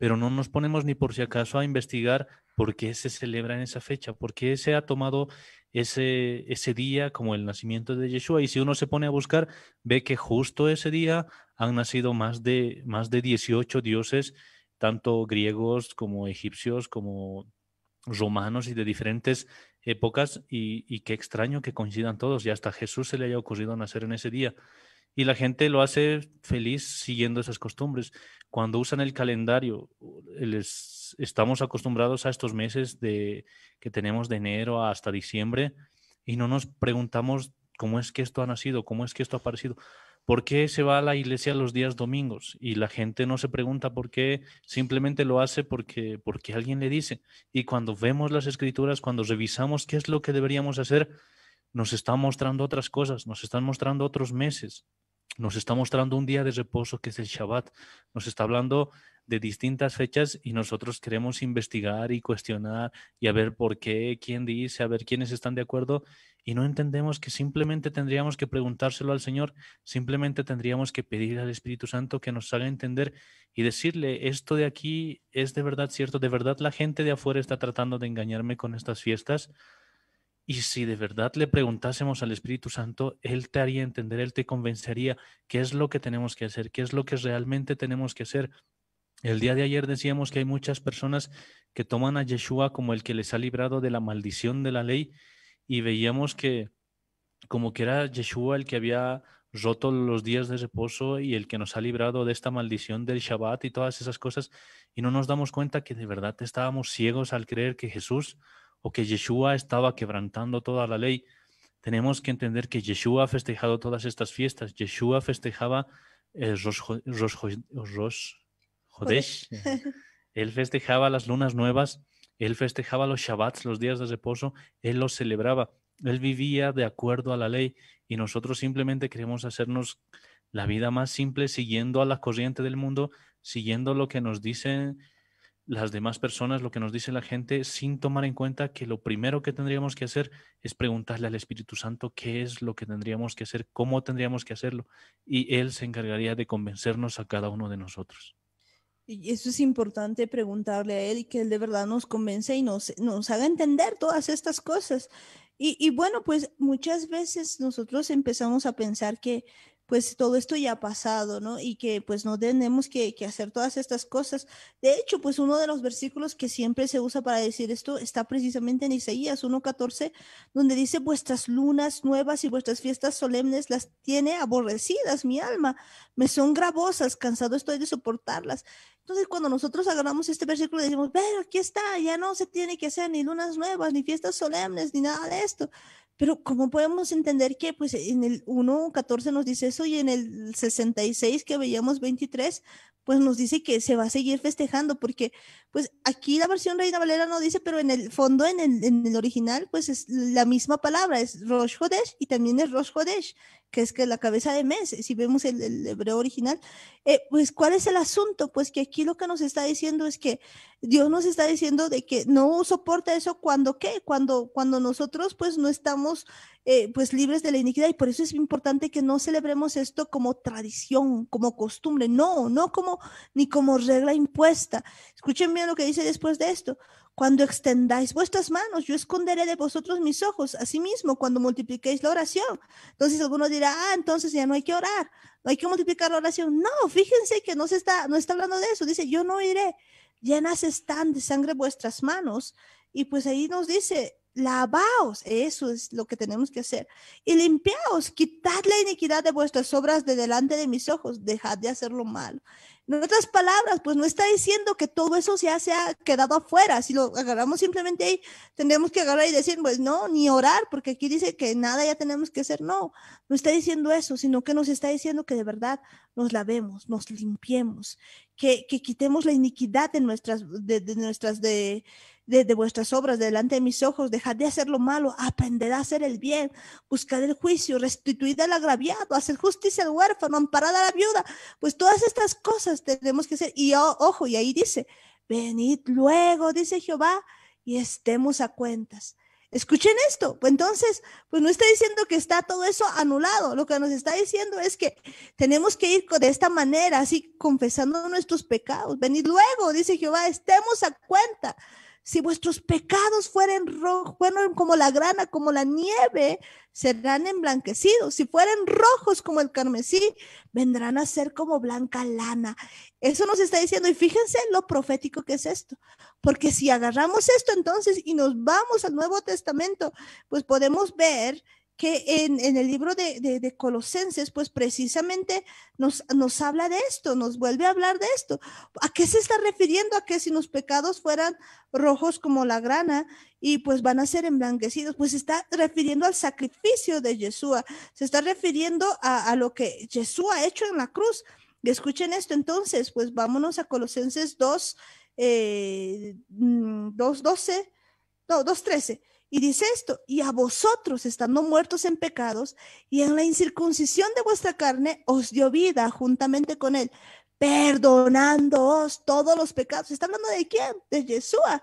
pero no nos ponemos ni por si acaso a investigar por qué se celebra en esa fecha, por qué se ha tomado ese, ese día como el nacimiento de Yeshua. Y si uno se pone a buscar, ve que justo ese día han nacido más de, más de 18 dioses, tanto griegos como egipcios, como romanos y de diferentes épocas. Y, y qué extraño que coincidan todos. Y hasta Jesús se le haya ocurrido nacer en ese día y la gente lo hace feliz siguiendo esas costumbres. Cuando usan el calendario, estamos acostumbrados a estos meses de, que tenemos de enero hasta diciembre y no nos preguntamos cómo es que esto ha nacido, cómo es que esto ha aparecido. ¿Por qué se va a la iglesia los días domingos? Y la gente no se pregunta por qué, simplemente lo hace porque, porque alguien le dice. Y cuando vemos las escrituras, cuando revisamos qué es lo que deberíamos hacer, nos está mostrando otras cosas, nos están mostrando otros meses, nos está mostrando un día de reposo que es el Shabbat, nos está hablando de distintas fechas y nosotros queremos investigar y cuestionar y a ver por qué, quién dice, a ver quiénes están de acuerdo y no entendemos que simplemente tendríamos que preguntárselo al Señor, simplemente tendríamos que pedir al Espíritu Santo que nos haga entender y decirle, esto de aquí es de verdad cierto, de verdad la gente de afuera está tratando de engañarme con estas fiestas y si de verdad le preguntásemos al Espíritu Santo, Él te haría entender, Él te convencería qué es lo que tenemos que hacer, qué es lo que realmente tenemos que hacer. El día de ayer decíamos que hay muchas personas que toman a Yeshua como el que les ha librado de la maldición de la ley y veíamos que como que era Yeshua el que había roto los días de reposo y el que nos ha librado de esta maldición del Shabbat y todas esas cosas y no nos damos cuenta que de verdad estábamos ciegos al creer que Jesús o que Yeshua estaba quebrantando toda la ley. Tenemos que entender que Yeshua ha festejado todas estas fiestas. Yeshua festejaba el Rosh, los Él festejaba las lunas nuevas, él festejaba los Shabbats, los días de reposo, él los celebraba. Él vivía de acuerdo a la ley y nosotros simplemente queremos hacernos la vida más simple siguiendo a la corriente del mundo, siguiendo lo que nos dicen las demás personas, lo que nos dice la gente, sin tomar en cuenta que lo primero que tendríamos que hacer es preguntarle al Espíritu Santo qué es lo que tendríamos que hacer, cómo tendríamos que hacerlo, y Él se encargaría de convencernos a cada uno de nosotros. Y eso es importante preguntarle a Él y que Él de verdad nos convence y nos, nos haga entender todas estas cosas. y bueno, pues muchas veces nosotros empezamos a pensar que pues todo esto ya ha pasado, ¿no? Y que pues no tenemos que, hacer todas estas cosas. De hecho, pues uno de los versículos que siempre se usa para decir esto está precisamente en Isaías 1.14, donde dice, vuestras lunas nuevas y vuestras fiestas solemnes las tiene aborrecidas mi alma, me son gravosas, cansado estoy de soportarlas. Entonces, cuando nosotros agarramos este versículo, decimos, pero aquí está, ya no se tiene que hacer ni lunas nuevas, ni fiestas solemnes, ni nada de esto. Pero ¿cómo podemos entender que pues en el 1.14 nos dice eso y en el 66 que veíamos 23, pues nos dice que se va a seguir festejando? Porque pues aquí la versión Reina Valera no dice, pero en el fondo, en el, en el original, pues es la misma palabra, es Rosh Hodesh y también es Rosh Hodesh, que es que la cabeza de mes, si vemos el, hebreo original. Eh, pues ¿cuál es el asunto? Pues que aquí lo que nos está diciendo es que Dios nos está diciendo de que no soporta eso cuando qué, cuando, cuando nosotros pues no estamos eh, pues libres de la iniquidad y por eso es importante que no celebremos esto como tradición, como costumbre, no, no como ni como regla impuesta. Escuchen bien lo que dice después de esto. Cuando extendáis vuestras manos, yo esconderé de vosotros mis ojos. Asimismo, cuando multipliquéis la oración. Entonces algunos dirá, ah, entonces ya no hay que orar, no hay que multiplicar la oración. No, fíjense que no se está, no está hablando de eso. Dice, yo no iré llenas están de sangre vuestras manos. Y pues ahí nos dice, lavaos, eso es lo que tenemos que hacer. Y limpiaos, quitad la iniquidad de vuestras obras de delante de mis ojos, dejad de hacerlo mal. En otras palabras, pues no está diciendo que todo eso ya se ha quedado afuera. Si lo agarramos simplemente ahí, tendremos que agarrar y decir, pues no, ni orar, porque aquí dice que nada ya tenemos que hacer. No, no está diciendo eso, sino que nos está diciendo que de verdad nos lavemos, nos limpiemos, que, quitemos la iniquidad de nuestras, de nuestras, de, de, vuestras obras delante de mis ojos, dejad de hacer lo malo, aprender a hacer el bien, buscar el juicio, restituid al agraviado, hacer justicia al huérfano, amparad a la viuda. Pues todas estas cosas tenemos que hacer. Y oh, ojo, y ahí dice, venid luego, dice Jehová, y estemos a cuentas. Escuchen esto, pues entonces, pues no está diciendo que está todo eso anulado, lo que nos está diciendo es que tenemos que ir de esta manera, así confesando nuestros pecados. Venid luego, dice Jehová, estemos a cuenta si vuestros pecados fueren rojos, fueran como la grana, como la nieve, serán emblanquecidos. Si fueren rojos como el carmesí, vendrán a ser como blanca lana. Eso nos está diciendo, y fíjense lo profético que es esto, porque si agarramos esto entonces y nos vamos al Nuevo Testamento, pues podemos ver que en, el libro de, Colosenses, pues precisamente nos, nos habla de esto, nos vuelve a hablar de esto. ¿A qué se está refiriendo? A que si los pecados fueran rojos como la grana y pues van a ser emblanquecidos, pues se está refiriendo al sacrificio de Yeshua, se está refiriendo a, lo que Yeshua ha hecho en la cruz. escuchen esto entonces, pues vámonos a Colosenses 2, 2, 12, no, 2, 13. Y dice esto, y a vosotros, estando muertos en pecados, y en la incircuncisión de vuestra carne, os dio vida juntamente con él, perdonándoos todos los pecados. ¿Está hablando de quién? De Yeshua.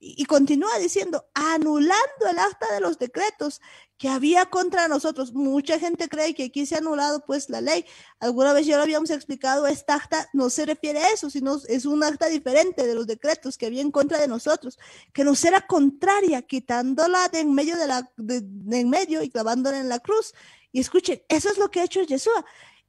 Y, y continúa diciendo, anulando el acta de los decretos que había contra nosotros. Mucha gente cree que aquí se ha anulado pues la ley. Alguna vez ya lo habíamos explicado, esta acta no se refiere a eso, sino es un acta diferente de los decretos que había en contra de nosotros, que nos era contraria, quitándola en medio, de la, de en medio y clavándola en la cruz. Y escuchen, eso es lo que ha hecho Yeshua.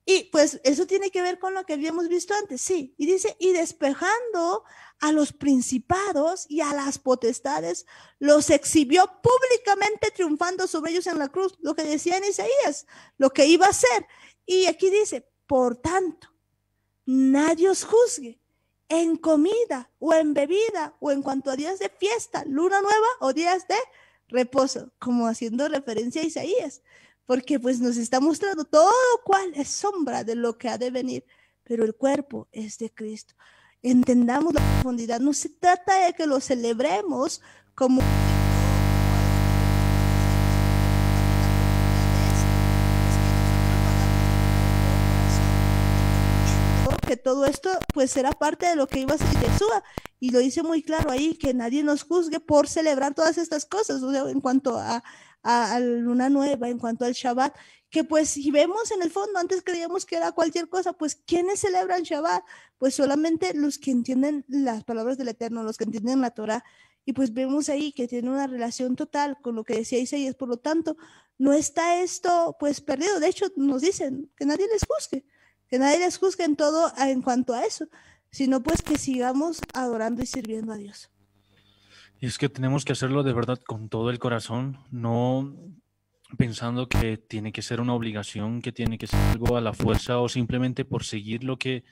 Y pues eso tiene que ver con lo que habíamos visto antes, sí. Y dice, y despejando a los principados y a las potestades, los exhibió públicamente triunfando sobre ellos en la cruz, lo que decía en Isaías, lo que iba a hacer. Y aquí dice, por tanto, nadie os juzgue en comida o en bebida o en cuanto a días de fiesta, luna nueva o días de reposo, como haciendo referencia a Isaías porque pues nos está mostrando todo cual es sombra de lo que ha de venir, pero el cuerpo es de Cristo. Entendamos la profundidad, no se trata de que lo celebremos como que todo esto pues era parte de lo que iba a ser Yeshua y lo dice muy claro ahí que nadie nos juzgue por celebrar todas estas cosas o sea, en cuanto a, a, la luna nueva, en cuanto al Shabbat, que pues si vemos en el fondo, antes creíamos que era cualquier cosa, pues ¿quiénes celebran Shabbat? Pues solamente los que entienden las palabras del Eterno, los que entienden la Torah, y pues vemos ahí que tiene una relación total con lo que decía Isaías, por lo tanto, no está esto pues perdido, de hecho nos dicen que nadie les juzgue, que nadie les juzgue en todo en cuanto a eso, sino pues que sigamos adorando y sirviendo a Dios. Es que tenemos que hacerlo de verdad con todo el corazón, no pensando que tiene que ser una obligación, que tiene que ser algo a la fuerza o simplemente por seguir lo que,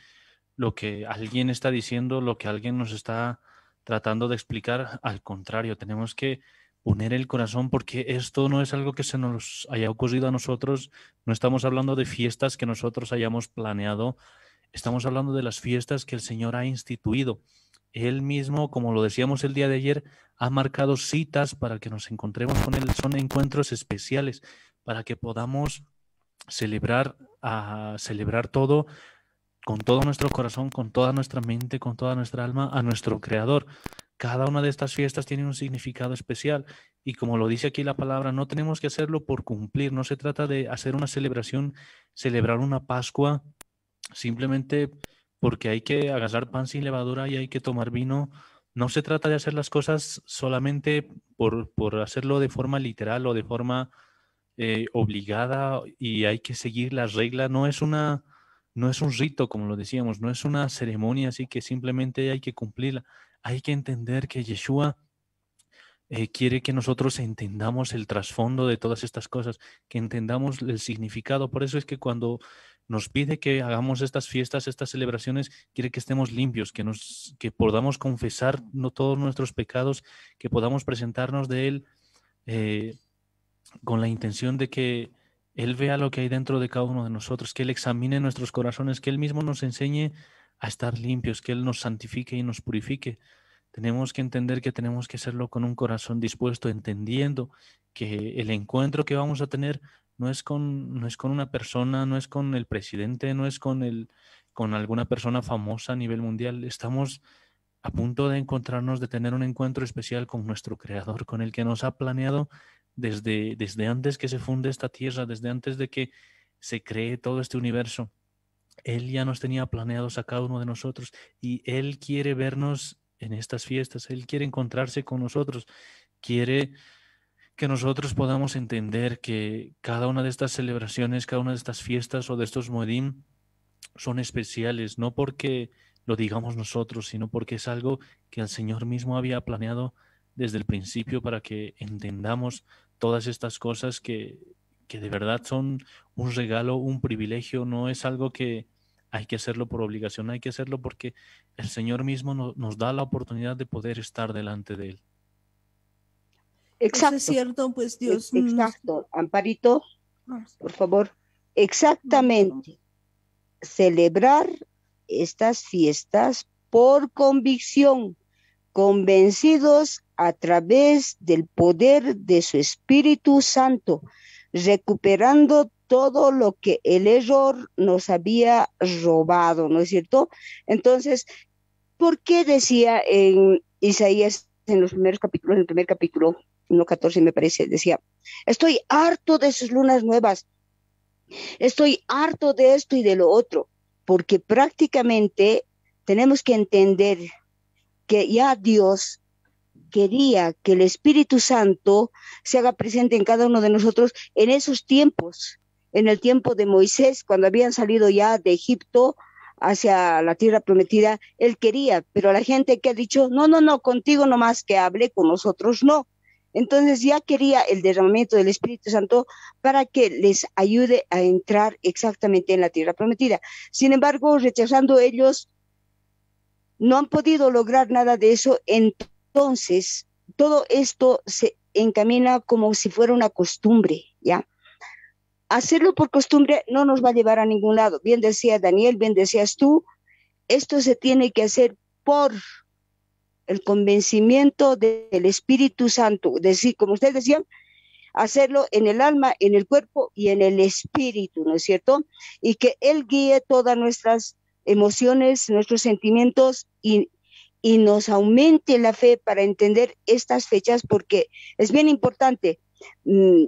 lo que alguien está diciendo, lo que alguien nos está tratando de explicar. Al contrario, tenemos que poner el corazón porque esto no es algo que se nos haya ocurrido a nosotros, no estamos hablando de fiestas que nosotros hayamos planeado, estamos hablando de las fiestas que el Señor ha instituido. Él mismo, como lo decíamos el día de ayer, ha marcado citas para que nos encontremos con Él. Son encuentros especiales para que podamos celebrar, a ah, celebrar todo con todo nuestro corazón, con toda nuestra mente, con toda nuestra alma a nuestro Creador. Cada una de estas fiestas tiene un significado especial y como lo dice aquí la palabra, no tenemos que hacerlo por cumplir, no se trata de hacer una celebración, celebrar una Pascua simplemente porque hay que agarrar pan sin levadura y hay que tomar vino. No se trata de hacer las cosas solamente por, hacerlo de forma literal o de forma eh, obligada y hay que seguir las reglas. No es una, no es un rito, como lo decíamos, no es una ceremonia, así que simplemente hay que cumplirla. Hay que entender que Yeshua eh, quiere que nosotros entendamos el trasfondo de todas estas cosas, que entendamos el significado. Por eso es que cuando nos pide que hagamos estas fiestas, estas celebraciones, quiere que estemos limpios, que, nos, que podamos confesar no todos nuestros pecados, que podamos presentarnos de Él eh, con la intención de que Él vea lo que hay dentro de cada uno de nosotros, que Él examine nuestros corazones, que Él mismo nos enseñe a estar limpios, que Él nos santifique y nos purifique. Tenemos que entender que tenemos que hacerlo con un corazón dispuesto, entendiendo que el encuentro que vamos a tener no es con, no es con una persona, no es con el presidente, no es con, el, con alguna persona famosa a nivel mundial. Estamos a punto de encontrarnos, de tener un encuentro especial con nuestro Creador, con el que nos ha planeado desde, desde antes que se funde esta tierra, desde antes de que se cree todo este universo. Él ya nos tenía planeados a cada uno de nosotros y Él quiere vernos en estas fiestas, Él quiere encontrarse con nosotros, quiere que nosotros podamos entender que cada una de estas celebraciones, cada una de estas fiestas o de estos moedim son especiales, no porque lo digamos nosotros, sino porque es algo que el Señor mismo había planeado desde el principio para que entendamos todas estas cosas que, de verdad son un regalo, un privilegio, no es algo que hay que hacerlo por obligación, hay que hacerlo porque el Señor mismo nos da la oportunidad de poder estar delante de Él. Exacto. cierto, pues e, Dios. Exacto. Amparito, por favor. Exactamente. Celebrar estas fiestas por convicción, convencidos a través del poder de su Espíritu Santo, recuperando todo lo que el error nos había robado, ¿no es cierto? Entonces, ¿por qué decía en Isaías, en los primeros capítulos, en el primer capítulo, 1.14 me parece, decía, estoy harto de sus lunas nuevas, estoy harto de esto y de lo otro, porque prácticamente tenemos que entender que ya Dios quería que el Espíritu Santo se haga presente en cada uno de nosotros en esos tiempos, en el tiempo de Moisés, cuando habían salido ya de Egipto hacia la tierra prometida, él quería, pero la gente que ha dicho, no, no, no, contigo nomás que hable, con nosotros no. Entonces ya quería el derramamiento del Espíritu Santo para que les ayude a entrar exactamente en la tierra prometida. Sin embargo, rechazando ellos, no han podido lograr nada de eso. Entonces, todo esto se encamina como si fuera una costumbre, ¿ya? Hacerlo por costumbre no nos va a llevar a ningún lado. Bien decía Daniel, bien decías tú, esto se tiene que hacer por el convencimiento del Espíritu Santo, decir, como ustedes decían, hacerlo en el alma, en el cuerpo y en el espíritu, ¿no es cierto? Y que Él guíe todas nuestras emociones, nuestros sentimientos y, y nos aumente la fe para entender estas fechas, porque es bien importante. Mm,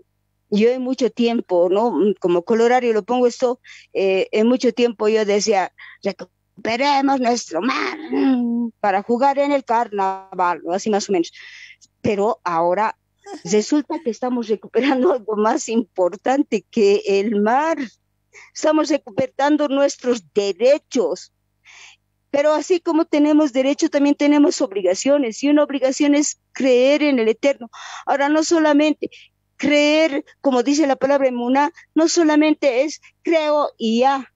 yo en mucho tiempo, ¿no? Mm, como colorario lo pongo esto, eh, en mucho tiempo yo decía, recuperemos nuestro mar, para jugar en el carnaval, así más o menos. Pero ahora resulta que estamos recuperando algo más importante que el mar. Estamos recuperando nuestros derechos. Pero así como tenemos derecho, también tenemos obligaciones. Y una obligación es creer en el Eterno. Ahora, no solamente creer, como dice la palabra en no solamente es creo y ya.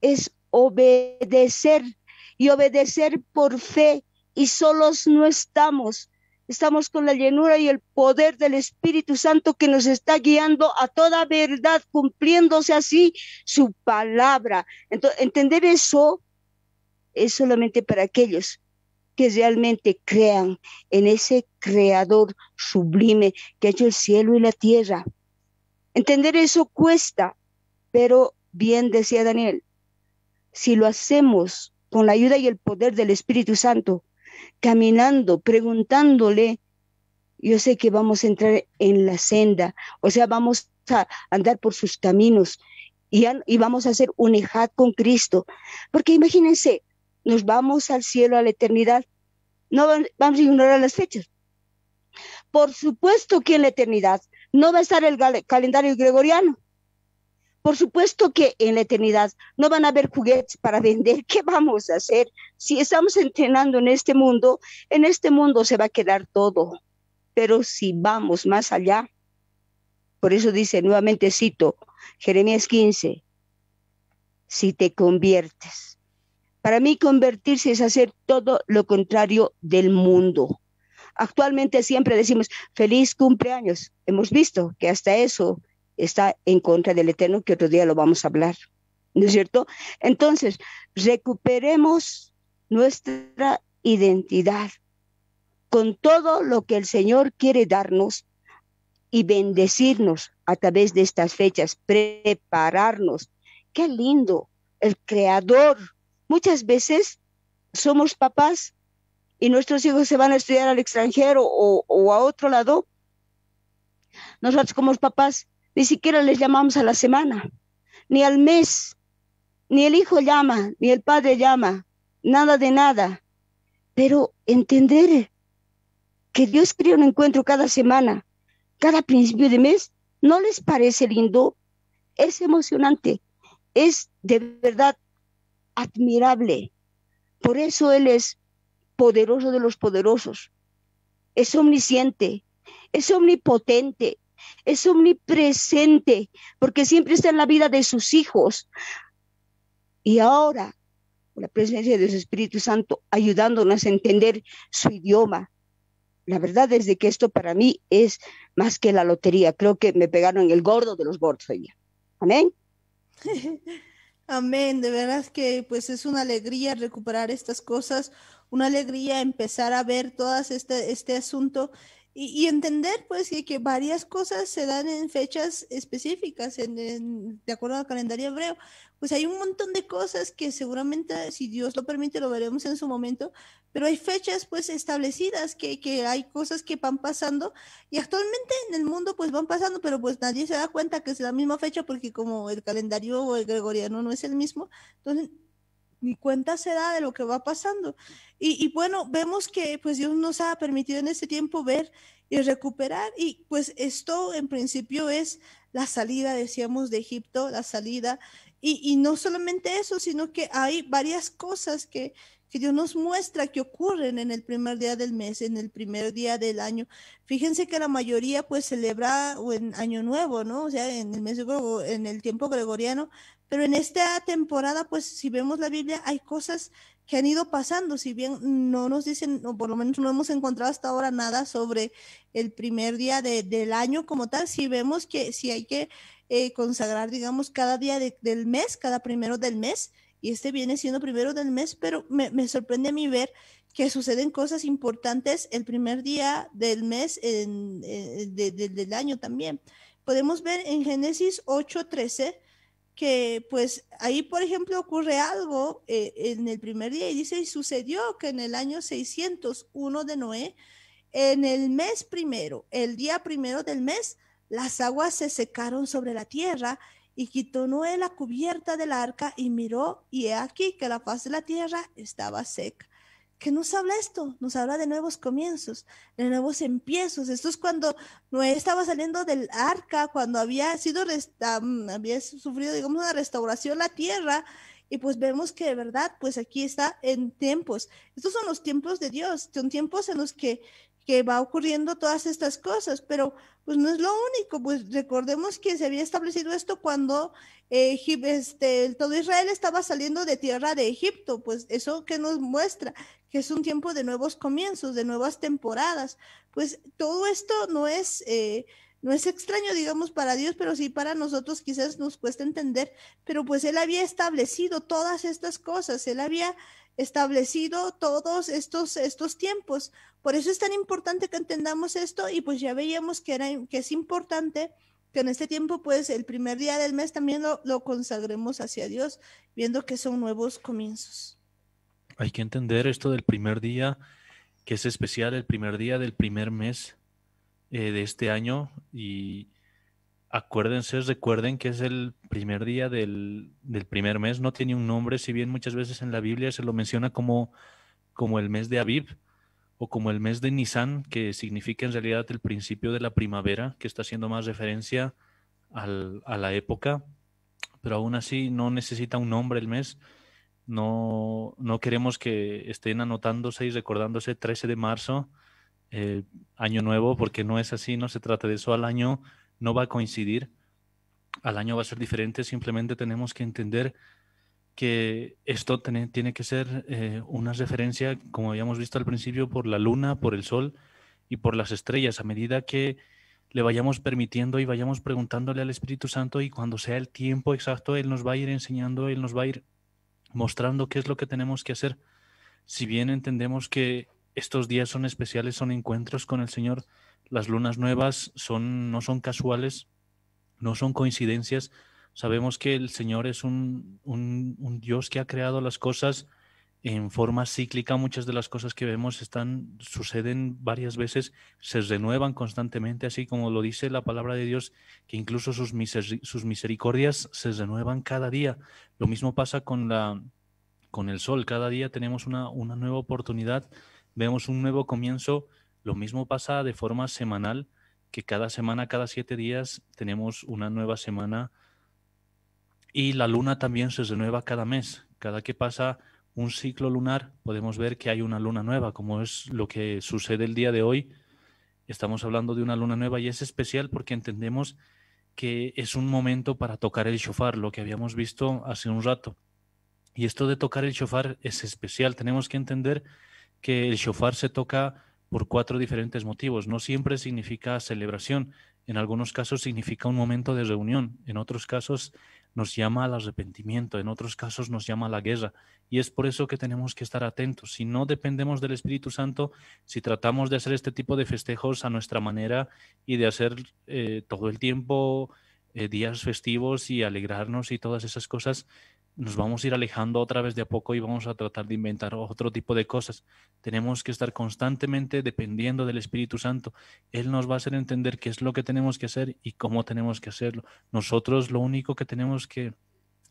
Es obedecer y obedecer por fe y solos no estamos. Estamos con la llenura y el poder del Espíritu Santo que nos está guiando a toda verdad, cumpliéndose así su palabra. Entonces, entender eso es solamente para aquellos que realmente crean en ese creador sublime que ha hecho el cielo y la tierra. Entender eso cuesta, pero bien decía Daniel, si lo hacemos con la ayuda y el poder del Espíritu Santo, caminando, preguntándole, yo sé que vamos a entrar en la senda, o sea, vamos a andar por sus caminos y, vamos a hacer un con Cristo. Porque imagínense, nos vamos al cielo, a la eternidad, no vamos a ignorar las fechas. Por supuesto que en la eternidad no va a estar el calendario gregoriano, por supuesto que en la eternidad no van a haber juguetes para vender. ¿Qué vamos a hacer? Si estamos entrenando en este mundo, en este mundo se va a quedar todo. Pero si vamos más allá, por eso dice, nuevamente cito, Jeremías 15, si te conviertes. Para mí convertirse es hacer todo lo contrario del mundo. Actualmente siempre decimos, feliz cumpleaños. Hemos visto que hasta eso está en contra del Eterno, que otro día lo vamos a hablar. ¿No es cierto? Entonces, recuperemos nuestra identidad con todo lo que el Señor quiere darnos y bendecirnos a través de estas fechas, prepararnos. Qué lindo, el Creador. Muchas veces somos papás y nuestros hijos se van a estudiar al extranjero o, a otro lado. Nosotros como papás ni siquiera les llamamos a la semana, ni al mes, ni el hijo llama, ni el padre llama, nada de nada. Pero entender que Dios crea un encuentro cada semana, cada principio de mes, ¿no les parece lindo? Es emocionante, es de verdad admirable. Por eso Él es poderoso de los poderosos, es omnisciente, es omnipotente, es omnipresente, porque siempre está en la vida de sus hijos. Y ahora, la presencia de su Espíritu Santo ayudándonos a entender su idioma. La verdad es que esto para mí es más que la lotería. Creo que me pegaron el gordo de los gordos hoy Amén. Amén, de verdad que pues es una alegría recuperar estas cosas, una alegría empezar a ver todo este, este asunto y, entender pues que, que, varias cosas se dan en fechas específicas, en, de acuerdo al calendario hebreo. Pues hay un montón de cosas que seguramente, si Dios lo permite, lo veremos en su momento, pero hay fechas pues establecidas, que, que hay cosas que van pasando y actualmente en el mundo pues van pasando, pero pues nadie se da cuenta que es la misma fecha porque como el calendario o el gregoriano no es el mismo, entonces ni cuenta se de lo que va pasando. Y, bueno, vemos que pues Dios nos ha permitido en este tiempo ver y recuperar y pues esto en principio es la salida, decíamos, de Egipto, la salida. Y, no solamente eso, sino que hay varias cosas que, que Dios nos muestra que ocurren en el primer día del mes, en el primer día del año. Fíjense que la mayoría pues celebra o en Año Nuevo, ¿no? O sea, en el mes en el tiempo gregoriano pero en esta temporada, pues si vemos la Biblia, hay cosas que han ido pasando, si bien no nos dicen, o por lo menos no hemos encontrado hasta ahora nada sobre el primer día del año como tal, si vemos que si hay que eh, consagrar, digamos, cada día del mes, cada primero del mes, y este viene siendo primero del mes, pero me, sorprende a mí ver que suceden cosas importantes el primer día del mes eh, del año también. Podemos ver en Génesis 8:13 que pues ahí, por ejemplo, ocurre algo eh, en el primer día y dice, y sucedió que en el año 601 de Noé, en el mes primero, el día primero del mes, las aguas se secaron sobre la tierra y quitó Noé la cubierta del arca y miró y he aquí que la faz de la tierra estaba seca que nos habla esto, nos habla de nuevos comienzos, de nuevos empiezos. Esto es cuando Noé estaba saliendo del arca, cuando había sido, había sufrido, digamos, una restauración la tierra, y pues vemos que de verdad, pues aquí está en tiempos. Estos son los tiempos de Dios, son tiempos en los que que va ocurriendo todas estas cosas, pero pues no es lo único, pues recordemos que se había establecido esto cuando este, todo Israel estaba saliendo de tierra de Egipto, pues eso que nos muestra que es un tiempo de nuevos comienzos, de nuevas temporadas, pues todo esto no es, eh, no es extraño, digamos, para Dios, pero sí para nosotros quizás nos cuesta entender, pero pues Él había establecido todas estas cosas, Él había establecido todos estos, estos tiempos. Por eso es tan importante que entendamos esto y pues ya veíamos que, era, que es importante que en este tiempo pues el primer día del mes también lo, consagremos hacia Dios, viendo que son nuevos comienzos. Hay que entender esto del primer día, que es especial el primer día del primer mes eh, de este año y, acuérdense, recuerden que es el primer día del, primer mes, no tiene un nombre, si bien muchas veces en la Biblia se lo menciona como, como el mes de Aviv o como el mes de Nisan, que significa en realidad el principio de la primavera, que está haciendo más referencia al, a la época, pero aún así no necesita un nombre el mes. No, no queremos que estén anotándose y recordándose 13 de marzo, eh, año nuevo, porque no es así, no se trata de eso al año no va a coincidir, al año va a ser diferente, simplemente tenemos que entender que esto tiene, que ser eh, una referencia, como habíamos visto al principio, por la luna, por el sol y por las estrellas, a medida que le vayamos permitiendo y vayamos preguntándole al Espíritu Santo y cuando sea el tiempo exacto, Él nos va a ir enseñando, Él nos va a ir mostrando qué es lo que tenemos que hacer. Si bien entendemos que estos días son especiales, son encuentros con el Señor, las lunas nuevas son, no son casuales, no son coincidencias. Sabemos que el Señor es un, Dios que ha creado las cosas en forma cíclica. Muchas de las cosas que vemos están, suceden varias veces, se renuevan constantemente, así como lo dice la palabra de Dios, que incluso sus, sus misericordias se renuevan cada día. Lo mismo pasa con, la, con el sol. Cada día tenemos una, una nueva oportunidad, vemos un nuevo comienzo lo mismo pasa de forma semanal, que cada semana, cada siete días, tenemos una nueva semana y la luna también se renueva cada mes. Cada que pasa un ciclo lunar, podemos ver que hay una luna nueva, como es lo que sucede el día de hoy. Estamos hablando de una luna nueva y es especial porque entendemos que es un momento para tocar el shofar, lo que habíamos visto hace un rato. Y esto de tocar el shofar es especial. Tenemos que entender que el shofar se toca por cuatro diferentes motivos. No siempre significa celebración, en algunos casos significa un momento de reunión, en otros casos nos llama al arrepentimiento, en otros casos nos llama a la guerra. Y es por eso que tenemos que estar atentos. Si no dependemos del Espíritu Santo, si tratamos de hacer este tipo de festejos a nuestra manera y de hacer eh, todo el tiempo eh, días festivos y alegrarnos y todas esas cosas, nos vamos a ir alejando otra vez de a poco y vamos a tratar de inventar otro tipo de cosas. Tenemos que estar constantemente dependiendo del Espíritu Santo. Él nos va a hacer entender qué es lo que tenemos que hacer y cómo tenemos que hacerlo. Nosotros lo único que tenemos que,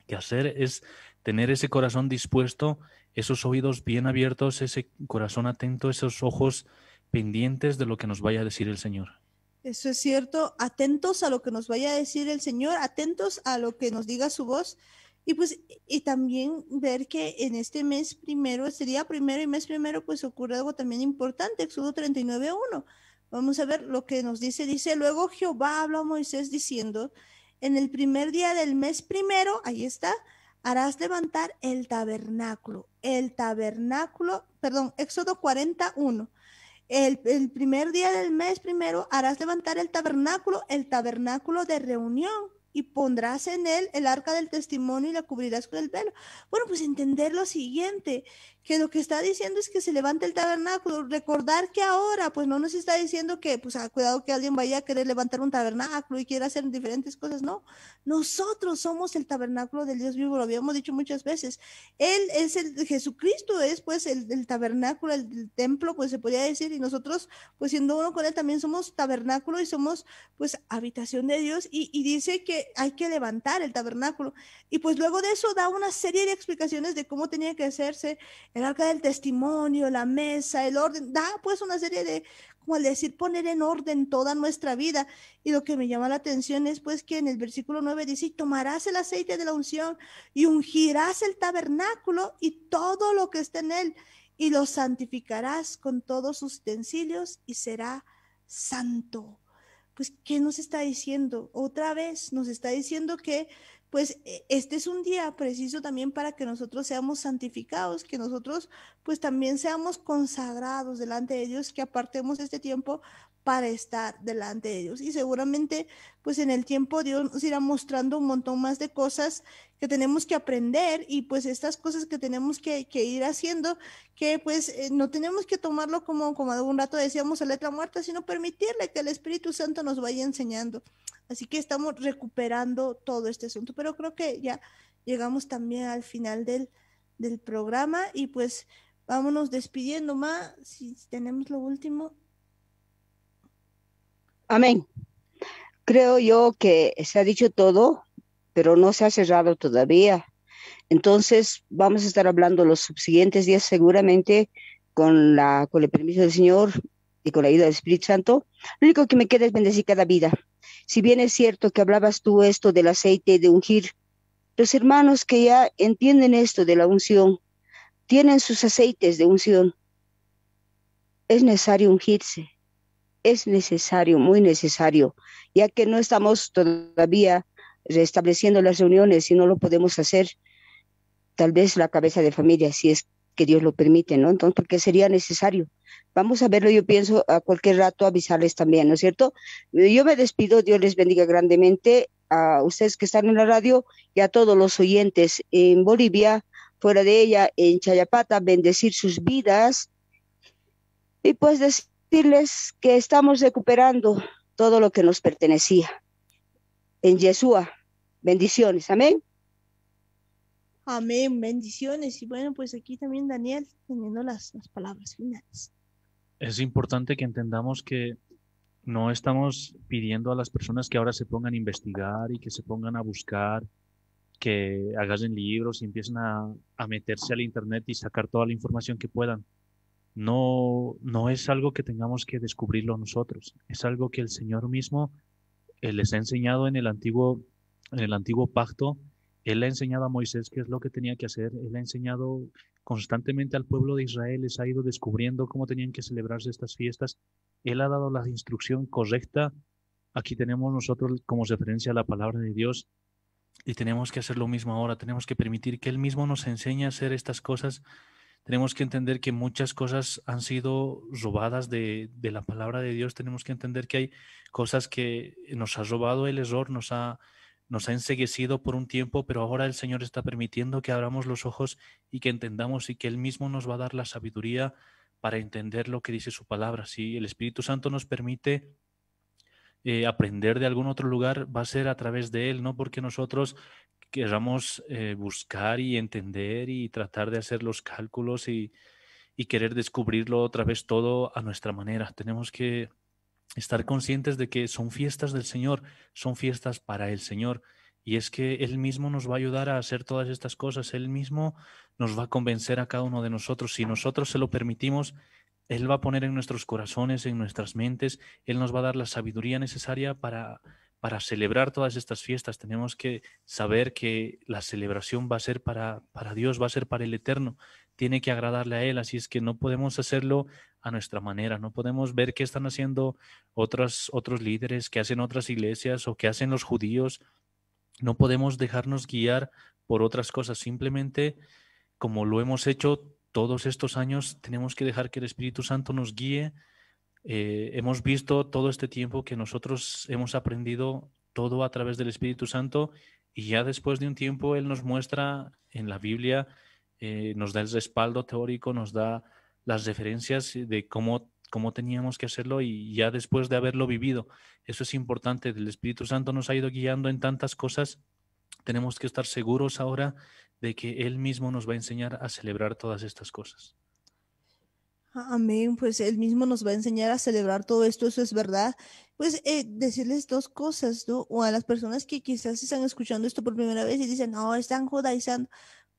que hacer es tener ese corazón dispuesto, esos oídos bien abiertos, ese corazón atento, esos ojos pendientes de lo que nos vaya a decir el Señor. Eso es cierto, atentos a lo que nos vaya a decir el Señor, atentos a lo que nos diga su voz y pues y también ver que en este mes primero, sería este primero y mes primero, pues ocurre algo también importante, Éxodo 39.1. Vamos a ver lo que nos dice. Dice, luego Jehová habla a Moisés diciendo, en el primer día del mes primero, ahí está, harás levantar el tabernáculo. El tabernáculo, perdón, Éxodo 41. El, el primer día del mes primero harás levantar el tabernáculo, el tabernáculo de reunión y pondrás en él el arca del testimonio y la cubrirás con el velo. Bueno, pues entender lo siguiente, que lo que está diciendo es que se levante el tabernáculo. Recordar que ahora, pues no nos está diciendo que, pues, ah, cuidado que alguien vaya a querer levantar un tabernáculo y quiera hacer diferentes cosas, no. Nosotros somos el tabernáculo del Dios vivo, lo habíamos dicho muchas veces. Él es el, Jesucristo es, pues, el, tabernáculo, el, templo, pues se podía decir, y nosotros, pues, siendo uno con Él, también somos tabernáculo y somos, pues, habitación de Dios. y dice que hay que levantar el tabernáculo. Y pues luego de eso da una serie de explicaciones de cómo tenía que hacerse el arca del testimonio, la mesa, el orden, da pues una serie de, como al decir, poner en orden toda nuestra vida. Y lo que me llama la atención es pues que en el versículo 9 dice, tomarás el aceite de la unción y ungirás el tabernáculo y todo lo que está en él y lo santificarás con todos sus utensilios y será santo. Pues, ¿qué nos está diciendo? Otra vez nos está diciendo que pues e, este es un día preciso también para que nosotros seamos santificados, que nosotros pues también seamos consagrados delante de Dios, que apartemos este tiempo para estar delante de Dios. Y seguramente pues en el tiempo Dios nos irá mostrando un montón más de cosas que tenemos que aprender y pues estas cosas que tenemos que, ir haciendo, que pues eh, no tenemos que tomarlo como, como un rato decíamos a letra muerta, sino permitirle que el Espíritu Santo nos vaya enseñando. Así que estamos recuperando todo este asunto, pero creo que ya llegamos también al final del, programa y pues vámonos despidiendo, Ma, si tenemos lo último. Amén. Creo yo que se ha dicho todo, pero no se ha cerrado todavía. Entonces, vamos a estar hablando los subsiguientes días seguramente con, la, con el permiso del Señor y con la ayuda del Espíritu Santo. Lo único que me queda es bendecir cada vida. Si bien es cierto que hablabas tú esto del aceite de ungir, los hermanos que ya entienden esto de la unción, tienen sus aceites de unción. Es necesario ungirse, es necesario, muy necesario, ya que no estamos todavía restableciendo las reuniones y no lo podemos hacer. Tal vez la cabeza de familia, si es que Dios lo permite, ¿no? Entonces, porque sería necesario? Vamos a verlo, yo pienso a cualquier rato avisarles también, ¿no es cierto? Yo me despido, Dios les bendiga grandemente a ustedes que están en la radio y a todos los oyentes en Bolivia, fuera de ella, en Chayapata, bendecir sus vidas y pues decirles que estamos recuperando todo lo que nos pertenecía. En Yeshua, bendiciones, amén. Amén, bendiciones. Y bueno, pues aquí también Daniel, teniendo las, palabras finales. Es importante que entendamos que no estamos pidiendo a las personas que ahora se pongan a investigar y que se pongan a buscar, que hagan libros y empiecen a, a meterse al Internet y sacar toda la información que puedan. No, no es algo que tengamos que descubrirlo nosotros, es algo que el Señor mismo eh, les ha enseñado en el antiguo, en el antiguo pacto él ha enseñado a Moisés qué es lo que tenía que hacer, él ha enseñado constantemente al pueblo de Israel, les ha ido descubriendo cómo tenían que celebrarse estas fiestas, él ha dado la instrucción correcta. Aquí tenemos nosotros como referencia a la palabra de Dios y tenemos que hacer lo mismo ahora, tenemos que permitir que él mismo nos enseñe a hacer estas cosas. Tenemos que entender que muchas cosas han sido robadas de, de la palabra de Dios. Tenemos que entender que hay cosas que nos ha robado el error, nos ha, nos ha enseguecido por un tiempo, pero ahora el Señor está permitiendo que abramos los ojos y que entendamos y que Él mismo nos va a dar la sabiduría para entender lo que dice su palabra. Si el Espíritu Santo nos permite eh, aprender de algún otro lugar, va a ser a través de Él, no porque nosotros queramos eh, buscar y entender y tratar de hacer los cálculos y querer descubrirlo otra vez todo a nuestra manera. Tenemos que estar conscientes de que son fiestas del Señor, son fiestas para el Señor. Y es que Él mismo nos va a ayudar a hacer todas estas cosas, Él mismo nos va a convencer a cada uno de nosotros. Si nosotros se lo permitimos, Él va a poner en nuestros corazones, en nuestras mentes, Él nos va a dar la sabiduría necesaria para para celebrar todas estas fiestas tenemos que saber que la celebración va a ser para, para Dios, va a ser para el Eterno, tiene que agradarle a Él, así es que no podemos hacerlo a nuestra manera, no podemos ver qué están haciendo otras, otros líderes, qué hacen otras iglesias o qué hacen los judíos, no podemos dejarnos guiar por otras cosas, simplemente como lo hemos hecho todos estos años, tenemos que dejar que el Espíritu Santo nos guíe eh, hemos visto todo este tiempo que nosotros hemos aprendido todo a través del Espíritu Santo y ya después de un tiempo Él nos muestra en la Biblia, eh, nos da el respaldo teórico, nos da las referencias de cómo, cómo teníamos que hacerlo y ya después de haberlo vivido. Eso es importante, el Espíritu Santo nos ha ido guiando en tantas cosas, tenemos que estar seguros ahora de que Él mismo nos va a enseñar a celebrar todas estas cosas. Ah, amén, pues Él mismo nos va a enseñar a celebrar todo esto, eso es verdad. Pues eh, decirles dos cosas, ¿no? O a las personas que quizás están escuchando esto por primera vez y dicen, no, están judaizando.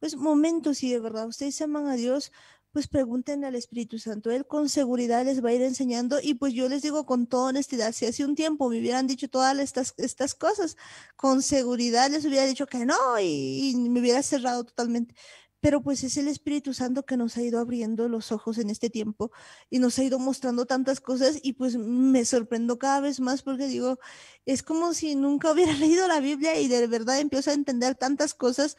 Pues momentos, si de verdad ustedes aman a Dios, pues pregunten al Espíritu Santo. Él con seguridad les va a ir enseñando y pues yo les digo con toda honestidad, si hace un tiempo me hubieran dicho todas estas, estas cosas, con seguridad les hubiera dicho que no y me hubiera cerrado totalmente pero pues es el Espíritu Santo que nos ha ido abriendo los ojos en este tiempo y nos ha ido mostrando tantas cosas y pues me sorprendo cada vez más porque digo, es como si nunca hubiera leído la Biblia y de verdad empiezo a entender tantas cosas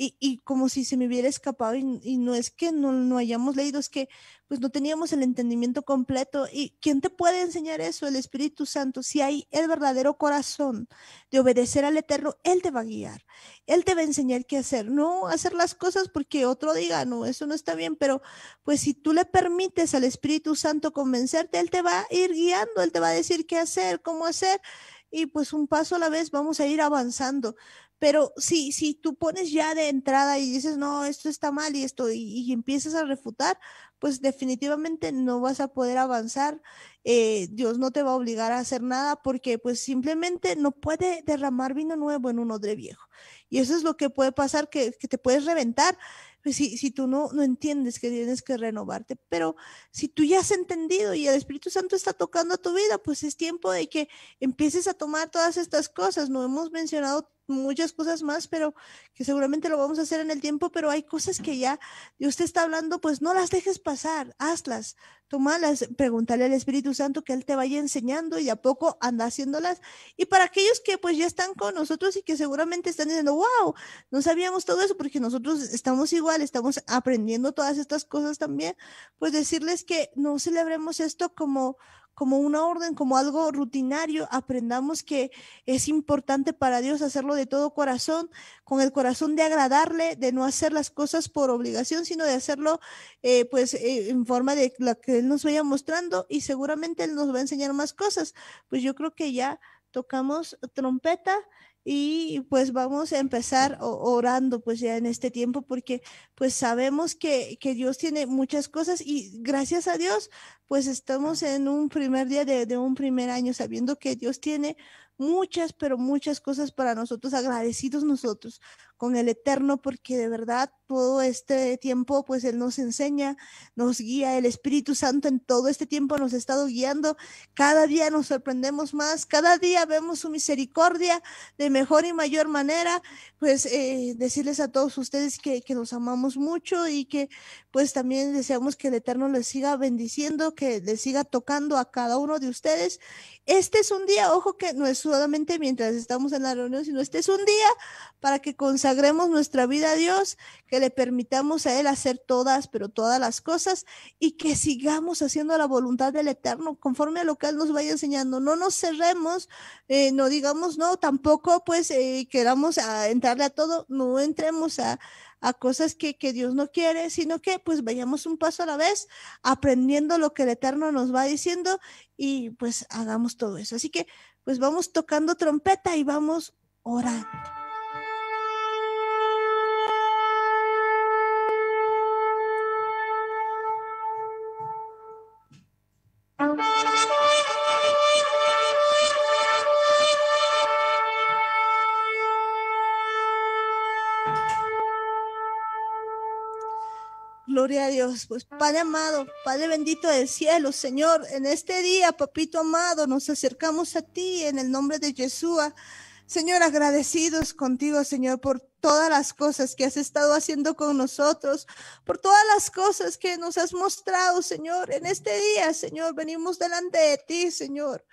y, como si se me hubiera escapado y, no es que no, no hayamos leído, es que pues no teníamos el entendimiento completo. ¿Y quién te puede enseñar eso? El Espíritu Santo. Si hay el verdadero corazón de obedecer al Eterno, Él te va a guiar. Él te va a enseñar qué hacer, no hacer las cosas porque otro diga, no, eso no está bien, pero pues si tú le permites al Espíritu Santo convencerte, Él te va a ir guiando, Él te va a decir qué hacer, cómo hacer, y pues un paso a la vez vamos a ir avanzando. Pero si, si tú pones ya de entrada y dices, no, esto está mal y esto, y empiezas a refutar, pues definitivamente no vas a poder avanzar. Eh, Dios no te va a obligar a hacer nada porque pues simplemente no puede derramar vino nuevo en un odre viejo. Y eso es lo que puede pasar, que, te puedes reventar pues, si, si tú no, no entiendes que tienes que renovarte. Pero si tú ya has entendido y el Espíritu Santo está tocando a tu vida, pues es tiempo de que empieces a tomar todas estas cosas. No hemos mencionado muchas cosas más, pero que seguramente lo vamos a hacer en el tiempo, pero hay cosas que ya usted está hablando, pues no las dejes pasar, hazlas, tomalas, pregúntale al Espíritu Santo que Él te vaya enseñando y a poco anda haciéndolas. Y para aquellos que pues ya están con nosotros y que seguramente están diciendo, wow, no sabíamos todo eso porque nosotros estamos igual, estamos aprendiendo todas estas cosas también, pues decirles que no celebremos esto como como una orden, como algo rutinario, aprendamos que es importante para Dios hacerlo de todo corazón, con el corazón de agradarle, de no hacer las cosas por obligación, sino de hacerlo eh, pues eh, en forma de la que Él nos vaya mostrando y seguramente Él nos va a enseñar más cosas. Pues yo creo que ya tocamos trompeta y pues vamos a empezar orando pues ya en este tiempo porque pues sabemos que, que Dios tiene muchas cosas y gracias a Dios pues estamos en un primer día de, de un primer año sabiendo que Dios tiene muchas, pero muchas cosas para nosotros, agradecidos nosotros, con el Eterno, porque de verdad todo este tiempo, pues Él nos enseña, nos guía, el Espíritu Santo en todo este tiempo nos ha estado guiando, cada día nos sorprendemos más, cada día vemos su misericordia de mejor y mayor manera, pues eh, decirles a todos ustedes que, nos amamos mucho y que pues también deseamos que el Eterno les siga bendiciendo, que les siga tocando a cada uno de ustedes. Este es un día, ojo que no es solamente mientras estamos en la reunión, sino este es un día para que con sagremos nuestra vida a Dios, que le permitamos a Él hacer todas, pero todas las cosas, y que sigamos haciendo la voluntad del Eterno conforme a lo que Él nos vaya enseñando. No nos cerremos, eh, no digamos, no, tampoco pues eh, queramos a entrarle a todo, no entremos a, cosas que, que, Dios no quiere, sino que pues vayamos un paso a la vez, aprendiendo lo que el Eterno nos va diciendo y pues hagamos todo eso. Así que pues vamos tocando trompeta y vamos orando. a Dios. Pues Padre amado, Padre bendito del cielo, Señor, en este día, papito amado, nos acercamos a ti en el nombre de Yeshua. Señor, agradecidos contigo, Señor, por todas las cosas que has estado haciendo con nosotros, por todas las cosas que nos has mostrado, Señor. En este día, Señor, venimos delante de ti, Señor.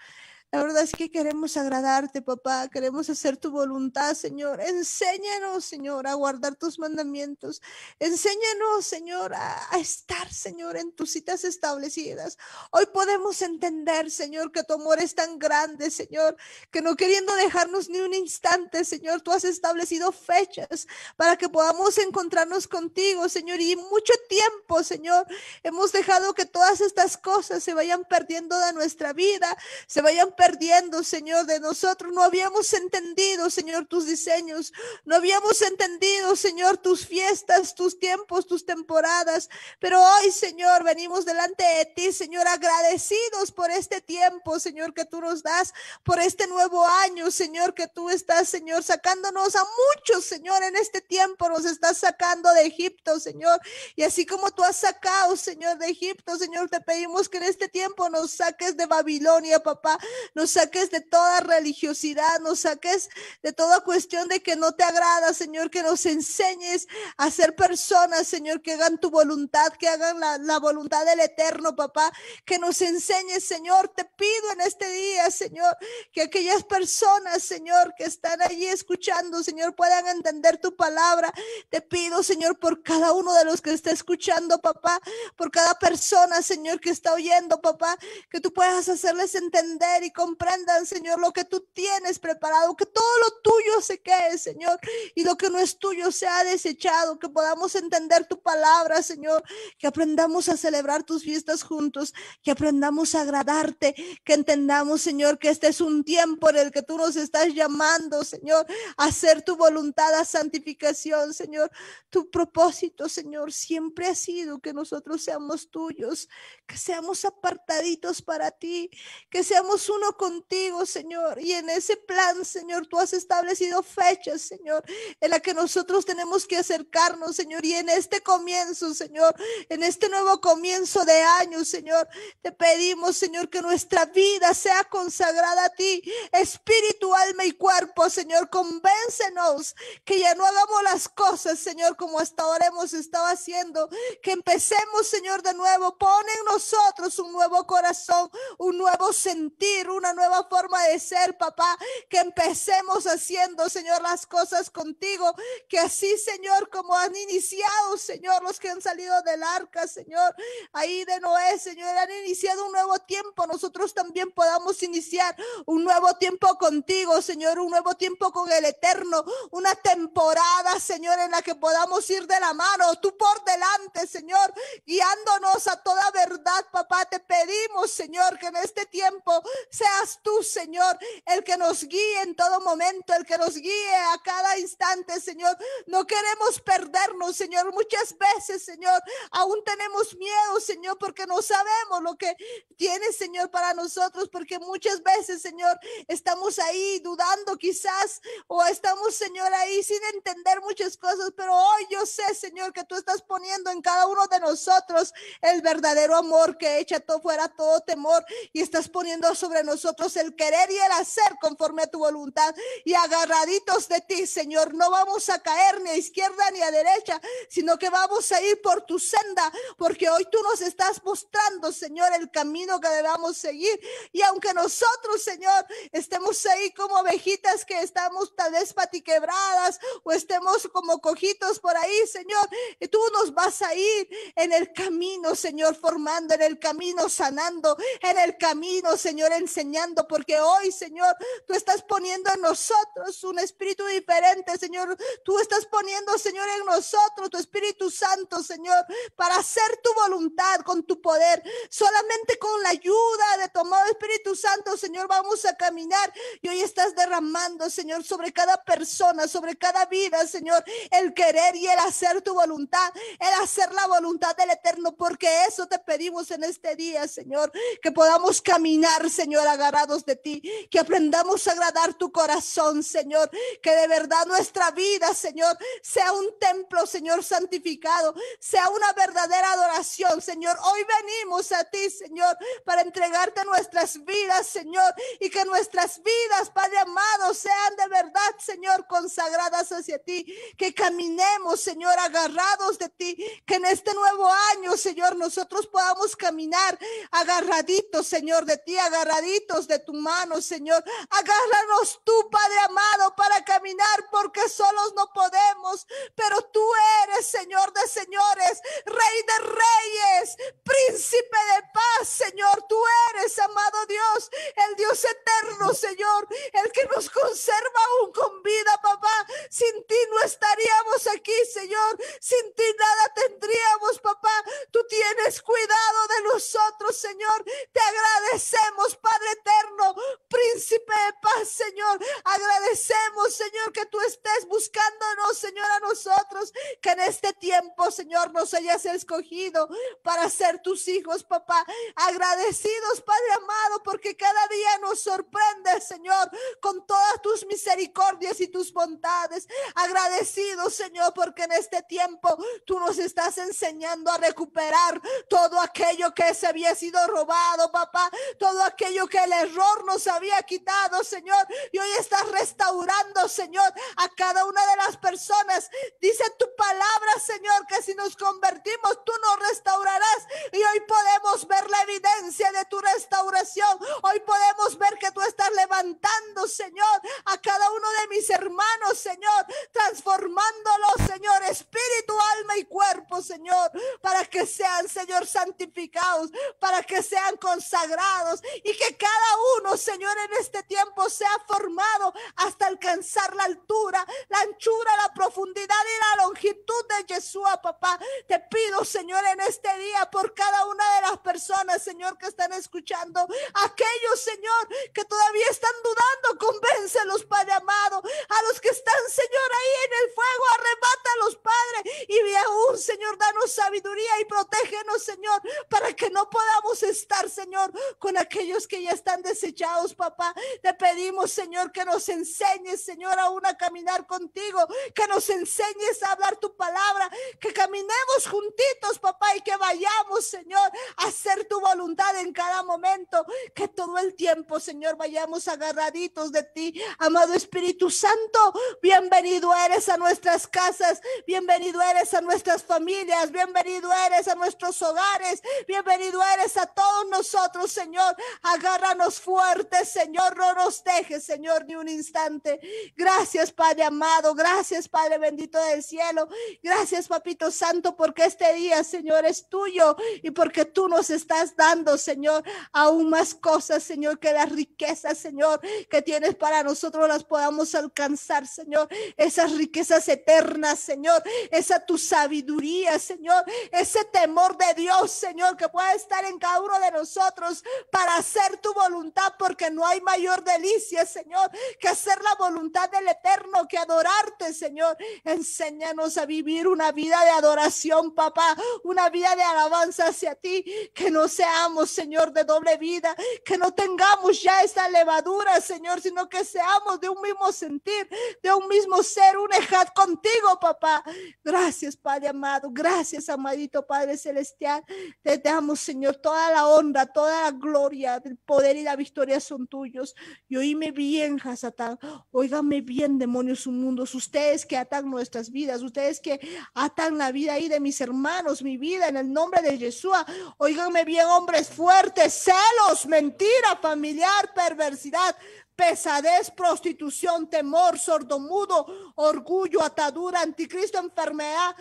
La verdad es que queremos agradarte, papá, queremos hacer tu voluntad, Señor. Enséñanos, Señor, a guardar tus mandamientos. Enséñanos, Señor, a, estar, Señor, en tus citas establecidas. Hoy podemos entender, Señor, que tu amor es tan grande, Señor, que no queriendo dejarnos ni un instante, Señor, tú has establecido fechas para que podamos encontrarnos contigo, Señor. Y mucho tiempo, Señor, hemos dejado que todas estas cosas se vayan perdiendo de nuestra vida, se vayan perdiendo perdiendo, Señor, de nosotros. No habíamos entendido, Señor, tus diseños. No habíamos entendido, Señor, tus fiestas, tus tiempos, tus temporadas. Pero hoy, Señor, venimos delante de ti, Señor, agradecidos por este tiempo, Señor, que tú nos das, por este nuevo año, Señor, que tú estás, Señor, sacándonos a muchos, Señor, en este tiempo nos estás sacando de Egipto, Señor. Y así como tú has sacado, Señor, de Egipto, Señor, te pedimos que en este tiempo nos saques de Babilonia, papá nos saques de toda religiosidad, nos saques de toda cuestión de que no te agrada, Señor, que nos enseñes a ser personas, Señor, que hagan tu voluntad, que hagan la, voluntad del Eterno, papá, que nos enseñes, Señor, te pido en este día, Señor, que aquellas personas, Señor, que están allí escuchando, Señor, puedan entender tu palabra. Te pido, Señor, por cada uno de los que está escuchando, papá, por cada persona, Señor, que está oyendo, papá, que tú puedas hacerles entender y comprendan, Señor, lo que tú tienes preparado, que todo lo tuyo se quede, Señor, y lo que no es tuyo sea desechado, que podamos entender tu palabra, Señor, que aprendamos a celebrar tus fiestas juntos, que aprendamos a agradarte, que entendamos, Señor, que este es un tiempo en el que tú nos estás llamando, Señor, a hacer tu voluntad, a santificación, Señor. Tu propósito, Señor, siempre ha sido que nosotros seamos tuyos, que seamos apartaditos para ti, que seamos uno contigo, Señor. Y en ese plan, Señor, tú has establecido fechas, Señor, en la que nosotros tenemos que acercarnos, Señor. Y en este comienzo, Señor, en este nuevo comienzo de año, Señor, te pedimos, Señor, que nuestra vida sea consagrada a ti, espíritu, alma y cuerpo, Señor. Convéncenos que ya no hagamos las cosas, Señor, como hasta ahora hemos estado haciendo. Que empecemos, Señor, de nuevo. Pon en nosotros un nuevo corazón, un nuevo sentir, una nueva forma de ser, papá, que empecemos haciendo, Señor, las cosas contigo, que así, Señor, como han iniciado, Señor, los que han salido del arca, Señor, ahí de Noé, Señor, han iniciado un nuevo tiempo, nosotros también podamos iniciar un nuevo tiempo contigo, Señor, un nuevo tiempo con el Eterno, una temporada, Señor, en la que podamos ir de la mano, tú por delante, Señor, guiándonos a toda verdad, papá, te pedimos, Señor, que en este tiempo seas tú, Señor, el que nos guíe en todo momento, el que nos guíe a cada instante, Señor. No queremos perdernos, Señor. Muchas veces, Señor, aún tenemos miedo, Señor, porque no sabemos lo que tienes, Señor, para nosotros, porque muchas veces, Señor, estamos ahí dudando quizás o estamos, Señor, ahí sin entender muchas cosas, pero hoy yo sé, Señor, que tú estás poniendo en cada uno de nosotros el verdadero amor que echa todo fuera todo temor y estás poniendo sobre nosotros nosotros el querer y el hacer conforme a tu voluntad. Y agarraditos de ti, Señor, no vamos a caer ni a izquierda ni a derecha, sino que vamos a ir por tu senda, porque hoy tú nos estás mostrando, Señor, el camino que debamos seguir. Y aunque nosotros, Señor, estemos ahí como ovejitas que estamos tal vez patiquebradas o estemos como cojitos por ahí, Señor, tú nos vas a ir en el camino, Señor, formando, en el camino sanando, en el camino, Señor, enseñando porque hoy, Señor, tú estás poniendo en nosotros un espíritu diferente, Señor. Tú estás poniendo, Señor, en nosotros tu Espíritu Santo, Señor, para hacer tu voluntad con tu poder. Solamente con la ayuda de tu amado Espíritu Santo, Señor, vamos a caminar. Y hoy estás derramando, Señor, sobre cada persona, sobre cada vida, Señor, el querer y el hacer tu voluntad, el hacer la voluntad del Eterno, porque eso te pedimos en este día, Señor, que podamos caminar, Señor, agarrados de ti, que aprendamos a agradar tu corazón, Señor, que de verdad nuestra vida, Señor, sea un templo, Señor, santificado, sea una verdadera adoración, Señor. Hoy venimos a ti, Señor, para entregarte nuestras vidas, Señor, y que nuestras vidas, Padre amado, sean de verdad, Señor, consagradas hacia ti, que caminemos, Señor, agarrados de ti, que en este nuevo año, Señor, nosotros podamos caminar agarraditos, Señor, de ti, agarraditos de tu mano, Señor. Agárranos tú, Padre amado, para caminar porque solos no podemos, pero tú eres Señor de señores, Rey de reyes, príncipe de paz, Señor. Tú eres, amado Dios, el Dios eterno, Señor, el que nos conserva aún con vida, papá. Sin ti no estaríamos aquí, Señor. Sin ti nada tendríamos, papá. Tú tienes cuidado de nosotros, Señor. Te agradecemos, Padre eterno, príncipe de paz, Señor. Agradecemos, Señor, que tú estés buscándonos, Señor, a nosotros, que en este tiempo, Señor, nos hayas escogido para ser tus hijos, papá. Agradecidos, Padre amado, porque cada día nos sorprende, Señor, con todas tus misericordias y tus bondades. Agradecidos, Señor, porque en este tiempo tú nos estás enseñando a recuperar todo aquello que se había sido robado, papá, todo aquello que el error nos había quitado, Señor. Y hoy estás restaurando, Señor, a cada una de las personas. Dice tu palabra, Señor, que si nos convertimos, tú nos restaurarás. Y hoy podemos ver la evidencia de tu restauración. Hoy podemos ver que tú estás levantando, Señor, a cada uno de mis hermanos, Señor, transformándolos, Señor, espíritu, alma y cuerpo, Señor, para que sean, Señor, santificados, para que sean consagrados y que cada uno, Señor, en este tiempo sea formado hasta alcanzar la altura, la anchura, la profundidad y la longitud de Yeshua, papá. Te pido, Señor, en este día por cada una de las personas, Señor, que están escuchando, aquellos, Señor, que todavía están dudando, convéncelos, Padre amado, a los que están, Señor, ahí en el fuego, arrebátalos, Padre, y aún, Señor, danos sabiduría y protégenos, Señor, para que no podamos estar, Señor, con aquellos que ya están desechados, papá. Te pedimos, Señor, que nos enseñes, Señor, aún a caminar contigo, que nos enseñes a hablar tu palabra, que caminemos juntitos, papá, y que vayamos, Señor, a hacer tu voluntad en cada momento, que todo el tiempo, Señor, vayamos agarraditos de ti, amado Espíritu Santo. Bienvenido eres a nuestras casas, bienvenido eres a nuestras familias, bienvenido eres a nuestros hogares, bienvenido eres a todos nosotros, Señor. Agarra nos fuertes, Señor, no nos dejes, Señor, ni un instante. Gracias, Padre amado, gracias, Padre bendito del cielo. Gracias, Papito Santo, porque este día, Señor, es tuyo y porque tú nos estás dando, Señor, aún más cosas, Señor, que las riquezas, Señor, que tienes para nosotros las podamos alcanzar, Señor. Esas riquezas eternas, Señor, esa tu sabiduría, Señor, ese temor de Dios, Señor, que pueda estar en cada uno de nosotros para hacer tu voluntad, porque no hay mayor delicia, Señor, que hacer la voluntad del Eterno, que adorarte, Señor. Enséñanos a vivir una vida de adoración, papá, una vida de alabanza hacia ti, que no seamos, Señor, de doble vida, que no tengamos ya esta levadura, Señor, sino que seamos de un mismo sentir, de un mismo ser, un ejad contigo, papá. Gracias, Padre amado, gracias, amadito Padre celestial. Te damos, Señor, toda la honra, toda la gloria del poder y la victoria son tuyos. Y oíme bien, Hasatán, oígame bien, demonios inmundos, ustedes que atan nuestras vidas, ustedes que atan la vida ahí de mis hermanos, mi vida, en el nombre de Yeshua. Oíganme bien, hombres fuertes, celos, mentira familiar, perversidad, pesadez, prostitución, temor, sordo mudo orgullo, atadura, anticristo, enfermedad,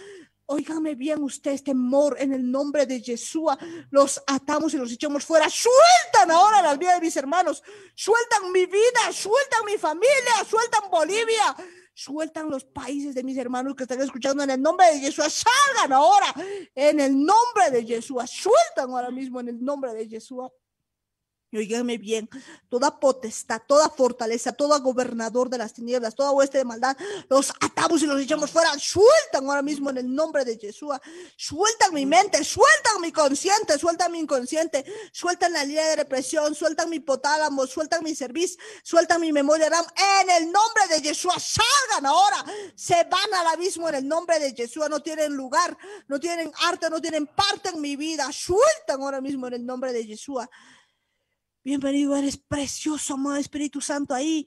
Óigame bien usted temor este en el nombre de Yeshua. Los atamos y los echamos fuera. Sueltan ahora las vidas de mis hermanos. Sueltan mi vida, sueltan mi familia, sueltan Bolivia. Sueltan los países de mis hermanos que están escuchando en el nombre de Yeshua. Salgan ahora en el nombre de Yeshua. Sueltan ahora mismo en el nombre de Yeshua. Oígame bien, toda potestad, toda fortaleza, todo gobernador de las tinieblas, toda hueste de maldad, los atamos y los echamos fuera. Sueltan ahora mismo en el nombre de Yeshua. Sueltan mi mente, sueltan mi consciente, sueltan mi inconsciente, sueltan la línea de represión, sueltan mi potálamo, sueltan mi servicio, sueltan mi memoria En el nombre de Yeshua, salgan ahora. Se van al abismo en el nombre de Yeshua. No tienen lugar, no tienen arte, no tienen parte en mi vida. Sueltan ahora mismo en el nombre de Yeshua. Bienvenido, eres precioso, amado Espíritu Santo ahí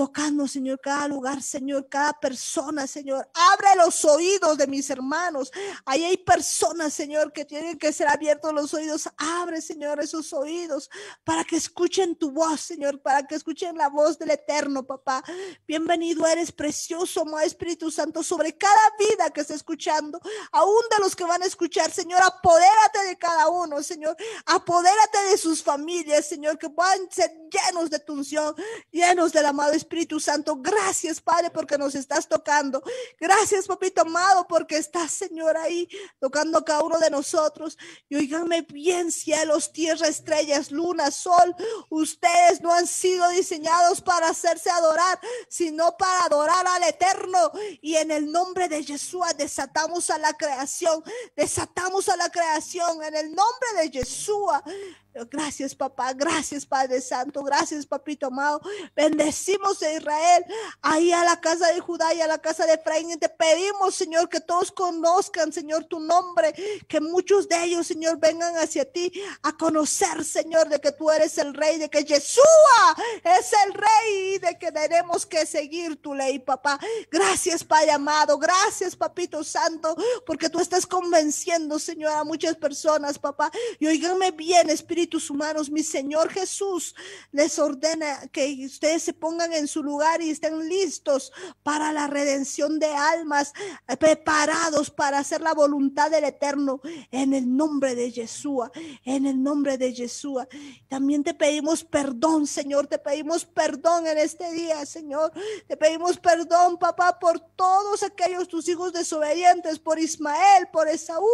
tocando, Señor, cada lugar, Señor, cada persona, Señor. Abre los oídos de mis hermanos. Ahí hay personas, Señor, que tienen que ser abiertos los oídos. Abre, Señor, esos oídos para que escuchen tu voz, Señor, para que escuchen la voz del Eterno, papá. Bienvenido eres, precioso, amado Espíritu Santo, sobre cada vida que está escuchando, aún de los que van a escuchar, Señor. Apodérate de cada uno, Señor. Apodérate de sus familias, Señor, que puedan ser llenos de tu unción, llenos del amado Espíritu Espíritu Santo. Gracias, Padre, porque nos estás tocando. Gracias, papito amado, porque estás, Señor, ahí tocando a cada uno de nosotros. Y oígame bien, cielos, tierra, estrellas, luna, sol. Ustedes no han sido diseñados para hacerse adorar, sino para adorar al Eterno. Y en el nombre de Jesús desatamos a la creación, desatamos a la creación en el nombre de Jesús. Gracias, papá. Gracias, Padre Santo. Gracias, papito amado. Bendecimos a Israel, ahí a la casa de Judá y a la casa de Efraín. Y te pedimos, Señor, que todos conozcan, Señor, tu nombre. Que muchos de ellos, Señor, vengan hacia ti a conocer, Señor, de que tú eres el rey, de que Yeshua es el rey y de que tenemos que seguir tu ley, papá. Gracias, Padre amado. Gracias, papito santo, porque tú estás convenciendo, Señor, a muchas personas, papá. Y oíganme bien, Espíritu tus humanos. Mi Señor Jesús les ordena que ustedes se pongan en su lugar y estén listos para la redención de almas, eh, preparados para hacer la voluntad del Eterno en el nombre de Yeshua, en el nombre de Yeshua. También te pedimos perdón, Señor, te pedimos perdón en este día, Señor. Te pedimos perdón, papá, por todos aquellos tus hijos desobedientes, por Ismael, por Esaú,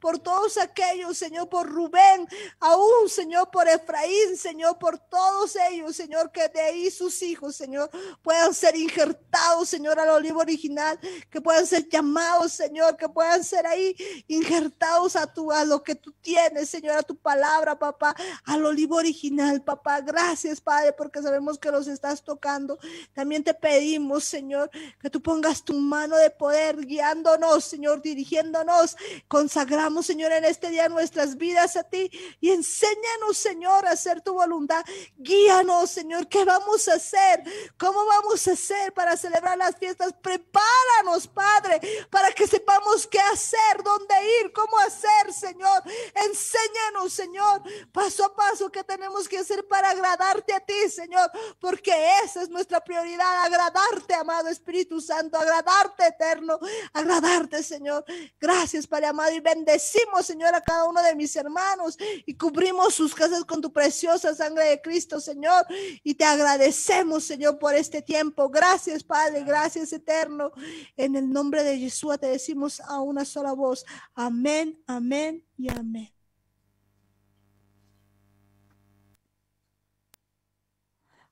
por todos aquellos, Señor, por Rubén, aún Señor, por Efraín, Señor, por todos ellos, Señor, que de ahí sus hijos, Señor, puedan ser injertados, Señor, al olivo original, que puedan ser llamados, Señor, que puedan ser ahí injertados a tu a lo que tú tienes, Señor, a tu palabra, papá, al olivo original, papá. Gracias, Padre, porque sabemos que los estás tocando. También te pedimos, Señor, que tú pongas tu mano de poder guiándonos, Señor, dirigiéndonos. Consagramos, Señor, en este día nuestras vidas a ti y enséñanos Enséñanos, Señor, a hacer tu voluntad. Guíanos, Señor, ¿qué vamos a hacer? ¿Cómo vamos a hacer para celebrar las fiestas? Prepáranos, Padre, para que sepamos qué hacer, dónde ir, cómo hacer, Señor. Enséñanos, Señor, paso a paso qué tenemos que hacer para agradarte a ti, Señor, porque esa es nuestra prioridad, agradarte, amado Espíritu Santo, agradarte, eterno, agradarte, Señor. Gracias, Padre amado, y bendecimos, Señor, a cada uno de mis hermanos y cubrimos sus casas con tu preciosa sangre de Cristo, Señor. Y te agradecemos, Señor, por este tiempo. Gracias, Padre, gracias, Eterno. En el nombre de Yeshua te decimos a una sola voz. Amén, amén y amén.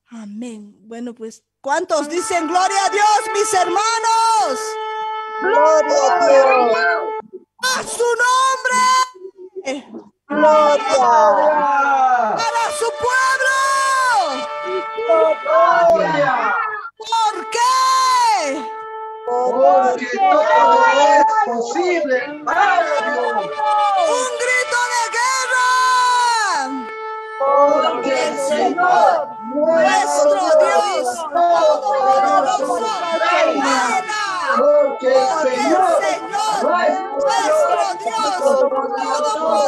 Amén. Bueno, pues, ¿cuántos dicen gloria a Dios, mis hermanos? Gloria a Dios. A su nombre. Gloria. Para su pueblo. Gloria. ¿Por qué? Porque todo es posible para Un grito de guerra. Porque el Señor, nuestro Dios, todo todopoderoso, reina. Porque el Señor nuestro Dios poderoso,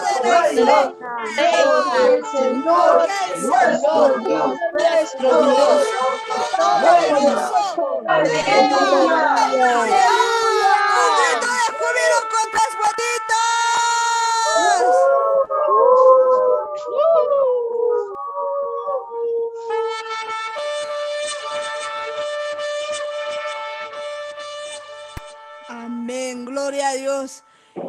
El Señor nuestro Dios, nuestro Dios Amén, gloria a Dios.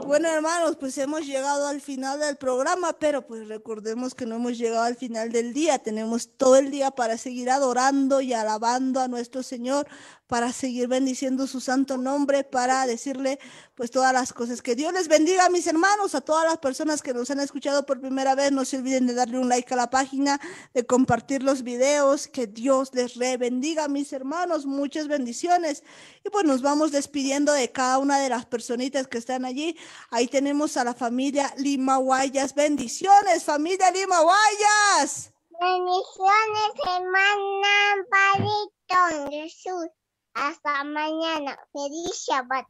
Bueno, hermanos, pues hemos llegado al final del programa, pero pues recordemos que no hemos llegado al final del día. Tenemos todo el día para seguir adorando y alabando a nuestro Señor, para seguir bendiciendo su santo nombre, para decirle pues todas las cosas. Que Dios les bendiga, mis hermanos, a todas las personas que nos han escuchado por primera vez. No se olviden de darle un like a la página, de compartir los videos. Que Dios les re bendiga, mis hermanos. Muchas bendiciones. Y pues nos vamos despidiendo de cada una de las personitas que están allí Ahí tenemos a la familia Lima Guayas. Bendiciones, familia Lima Guayas. Bendiciones, hermana Jesús. Hasta mañana. Feliz Shabbat.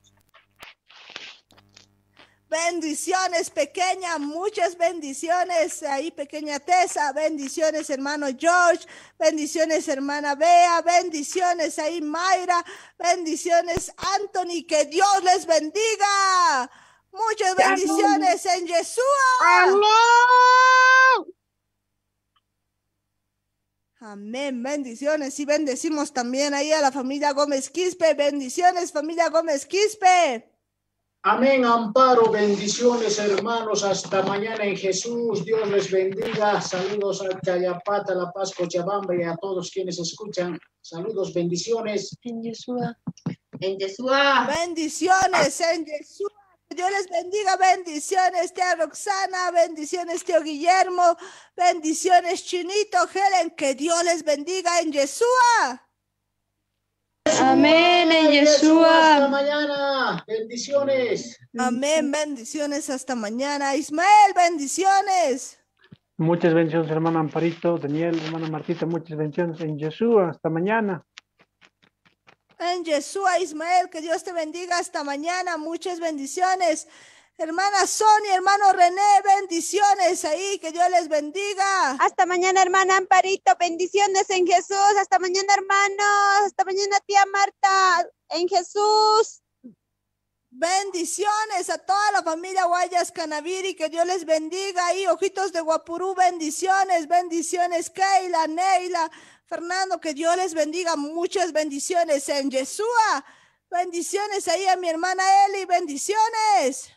Bendiciones, pequeña, muchas bendiciones. Ahí, pequeña Tessa, bendiciones, hermano George, bendiciones, hermana Bea, bendiciones ahí, Mayra, bendiciones, Anthony, que Dios les bendiga. Muchas bendiciones en Jesús. Amén. Amén, bendiciones y bendecimos también ahí a la familia Gómez Quispe. Bendiciones, familia Gómez Quispe. Amén, amparo, bendiciones hermanos, hasta mañana en Jesús, Dios les bendiga, saludos a Chayapata, La Paz, Cochabamba y a todos quienes escuchan, saludos, bendiciones. En Yeshua. En Yeshua. Bendiciones en Jesús. Dios les bendiga, bendiciones, tía Roxana, bendiciones, tío Guillermo, bendiciones, Chinito, Helen, que Dios les bendiga en Yeshua. Amén, en Yeshua. Hasta mañana, bendiciones. Amén, bendiciones, hasta mañana. Ismael, bendiciones. Muchas bendiciones, hermana Amparito, Daniel, hermana Martita, muchas bendiciones en Yeshua, hasta mañana. En a Ismael, que Dios te bendiga hasta mañana. Muchas bendiciones. Hermana Sonia, hermano René, bendiciones ahí, que Dios les bendiga. Hasta mañana, hermana Amparito, bendiciones en Jesús. Hasta mañana, hermanos. Hasta mañana, tía Marta, en Jesús. Bendiciones a toda la familia Guayas Canaviri, que Dios les bendiga ahí, ojitos de Guapurú, bendiciones, bendiciones, Keila, Neila, Fernando, que Dios les bendiga. Muchas bendiciones en Yeshua. Bendiciones ahí a mi hermana Eli. Bendiciones.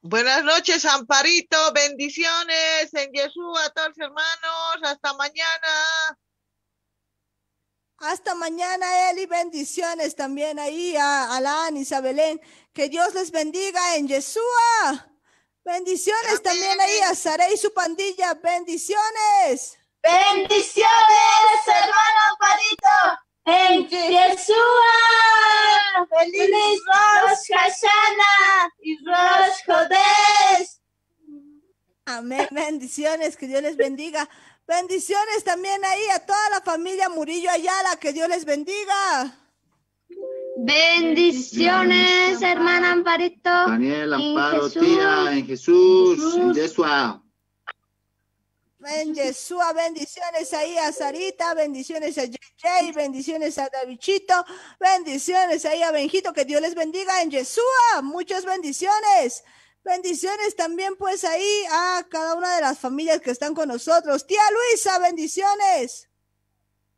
Buenas noches, Amparito. Bendiciones en Yeshua a todos hermanos. Hasta mañana. Hasta mañana, Eli. Bendiciones también ahí a Alan, Isabelén. Que Dios les bendiga en Yeshua. Bendiciones también ahí a Sara y su pandilla. Bendiciones. Bendiciones, hermano Amparito, En Jesús. Feliz Rosh Hashanah y Rosh Amén. Bendiciones. Que Dios les bendiga. Bendiciones también ahí a toda la familia Murillo Ayala. Que Dios les bendiga. Bendiciones, hermana Amparito. Daniel Amparo, en Jesús. tía, en Jesús, en en Yeshua, bendiciones ahí a Sarita, bendiciones a JJ, bendiciones a Davichito, bendiciones ahí a Benjito, que Dios les bendiga en Yeshua, muchas bendiciones. Bendiciones también pues ahí a cada una de las familias que están con nosotros. Tía Luisa, bendiciones.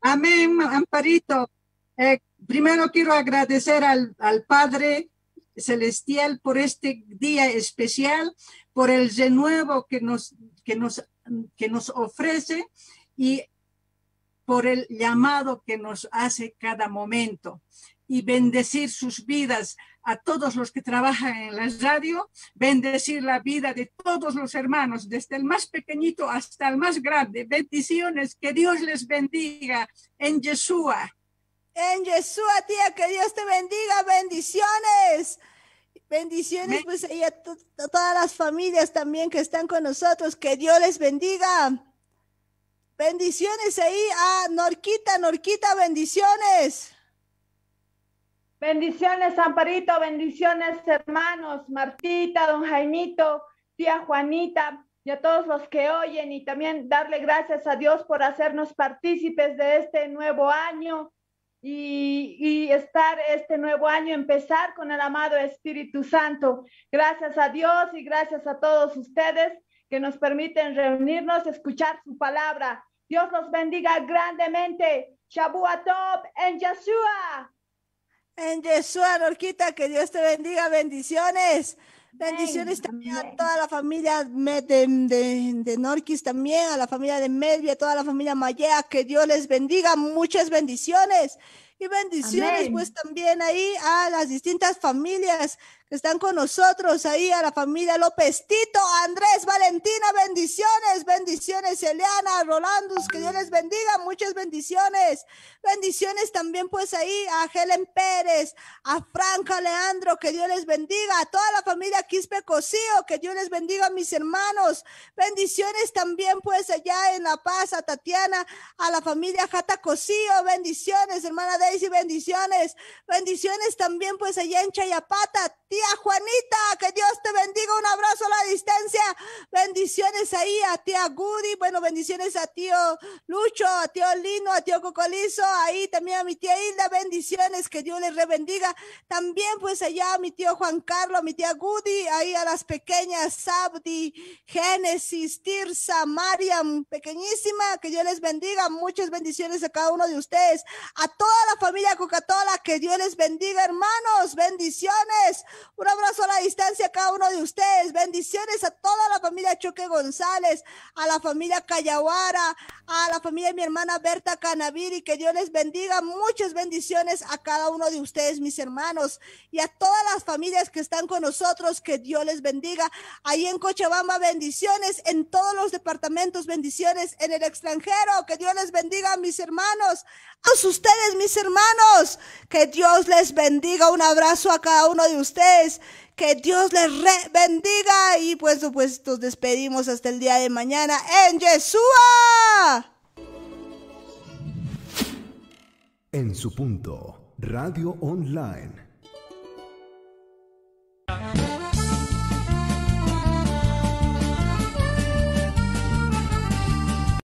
Amén, Amparito. Eh, primero quiero agradecer al, Padre Celestial por este día especial, por el renuevo que nos, que nos que nos ofrece y por el llamado que nos hace cada momento y bendecir sus vidas a todos los que trabajan en la radio, bendecir la vida de todos los hermanos, desde el más pequeñito hasta el más grande. Bendiciones, que Dios les bendiga en Yeshua. En Yeshua, tía, que Dios te bendiga, bendiciones. Bendiciones pues ahí a todas las familias también que están con nosotros. Que Dios les bendiga. Bendiciones ahí a Norquita, Norquita, bendiciones. Bendiciones, Amparito, bendiciones, hermanos, Martita, don Jaimito, tía Juanita y a todos los que oyen y también darle gracias a Dios por hacernos partícipes de este nuevo año y, estar este nuevo año, empezar con el amado Espíritu Santo. Gracias a Dios y gracias a todos ustedes que nos permiten reunirnos, escuchar su palabra. Dios los bendiga grandemente. Shabuatop en Yeshua. En Yeshua, Norquita, que Dios te bendiga. Bendiciones. Bendiciones también a toda la familia de, de, Norquis, también a la familia de Melvia, a toda la familia Mayea, que Dios les bendiga, muchas bendiciones. Y bendiciones pues también ahí a las distintas familias que están con nosotros ahí, a la familia López Tito, Andrés, Valentina, bendiciones, bendiciones, Eliana, Rolandus, que Dios les bendiga, muchas bendiciones. Bendiciones también pues ahí a Helen Pérez, a Franca Leandro, que Dios les bendiga, a toda la familia Quispe Cosío, que Dios les bendiga a mis hermanos. Bendiciones también pues allá en La Paz, a Tatiana, a la familia Jata Cosío, bendiciones, hermana Daisy, bendiciones. Bendiciones también pues allá en Chayapata, Juanita. Que Dios te bendiga. Un abrazo a la distancia. Bendiciones ahí a tía Gudi. Bueno, bendiciones a tío Lucho, a tío Lino, a tío Cocolizo. Ahí también a mi tía Hilda. Bendiciones. Que Dios les rebendiga. También pues allá a mi tío Juan Carlos, a mi tía Gudi. Ahí a las pequeñas Sabdi, Génesis, Tirsa, Mariam. Pequeñísima. Que Dios les bendiga. Muchas bendiciones a cada uno de ustedes. A toda la familia coca Que Dios les bendiga, hermanos. Bendiciones. Un abrazo a la distancia a cada uno de ustedes. Bendiciones a toda la familia Choque González, a la familia Callahuara, a la familia de mi hermana Berta Canaviri. Que Dios les bendiga. Muchas bendiciones a cada uno de ustedes, mis hermanos, y a todas las familias que están con nosotros. Que Dios les bendiga. Ahí en Cochabamba, bendiciones. En todos los departamentos, bendiciones. En el extranjero, que Dios les bendiga, mis hermanos. A ustedes, mis hermanos, que Dios les bendiga. Un abrazo a cada uno de ustedes. Pues, que Dios les bendiga y pues, pues nos despedimos hasta el día de mañana en Yeshua. En su punto, Radio Online.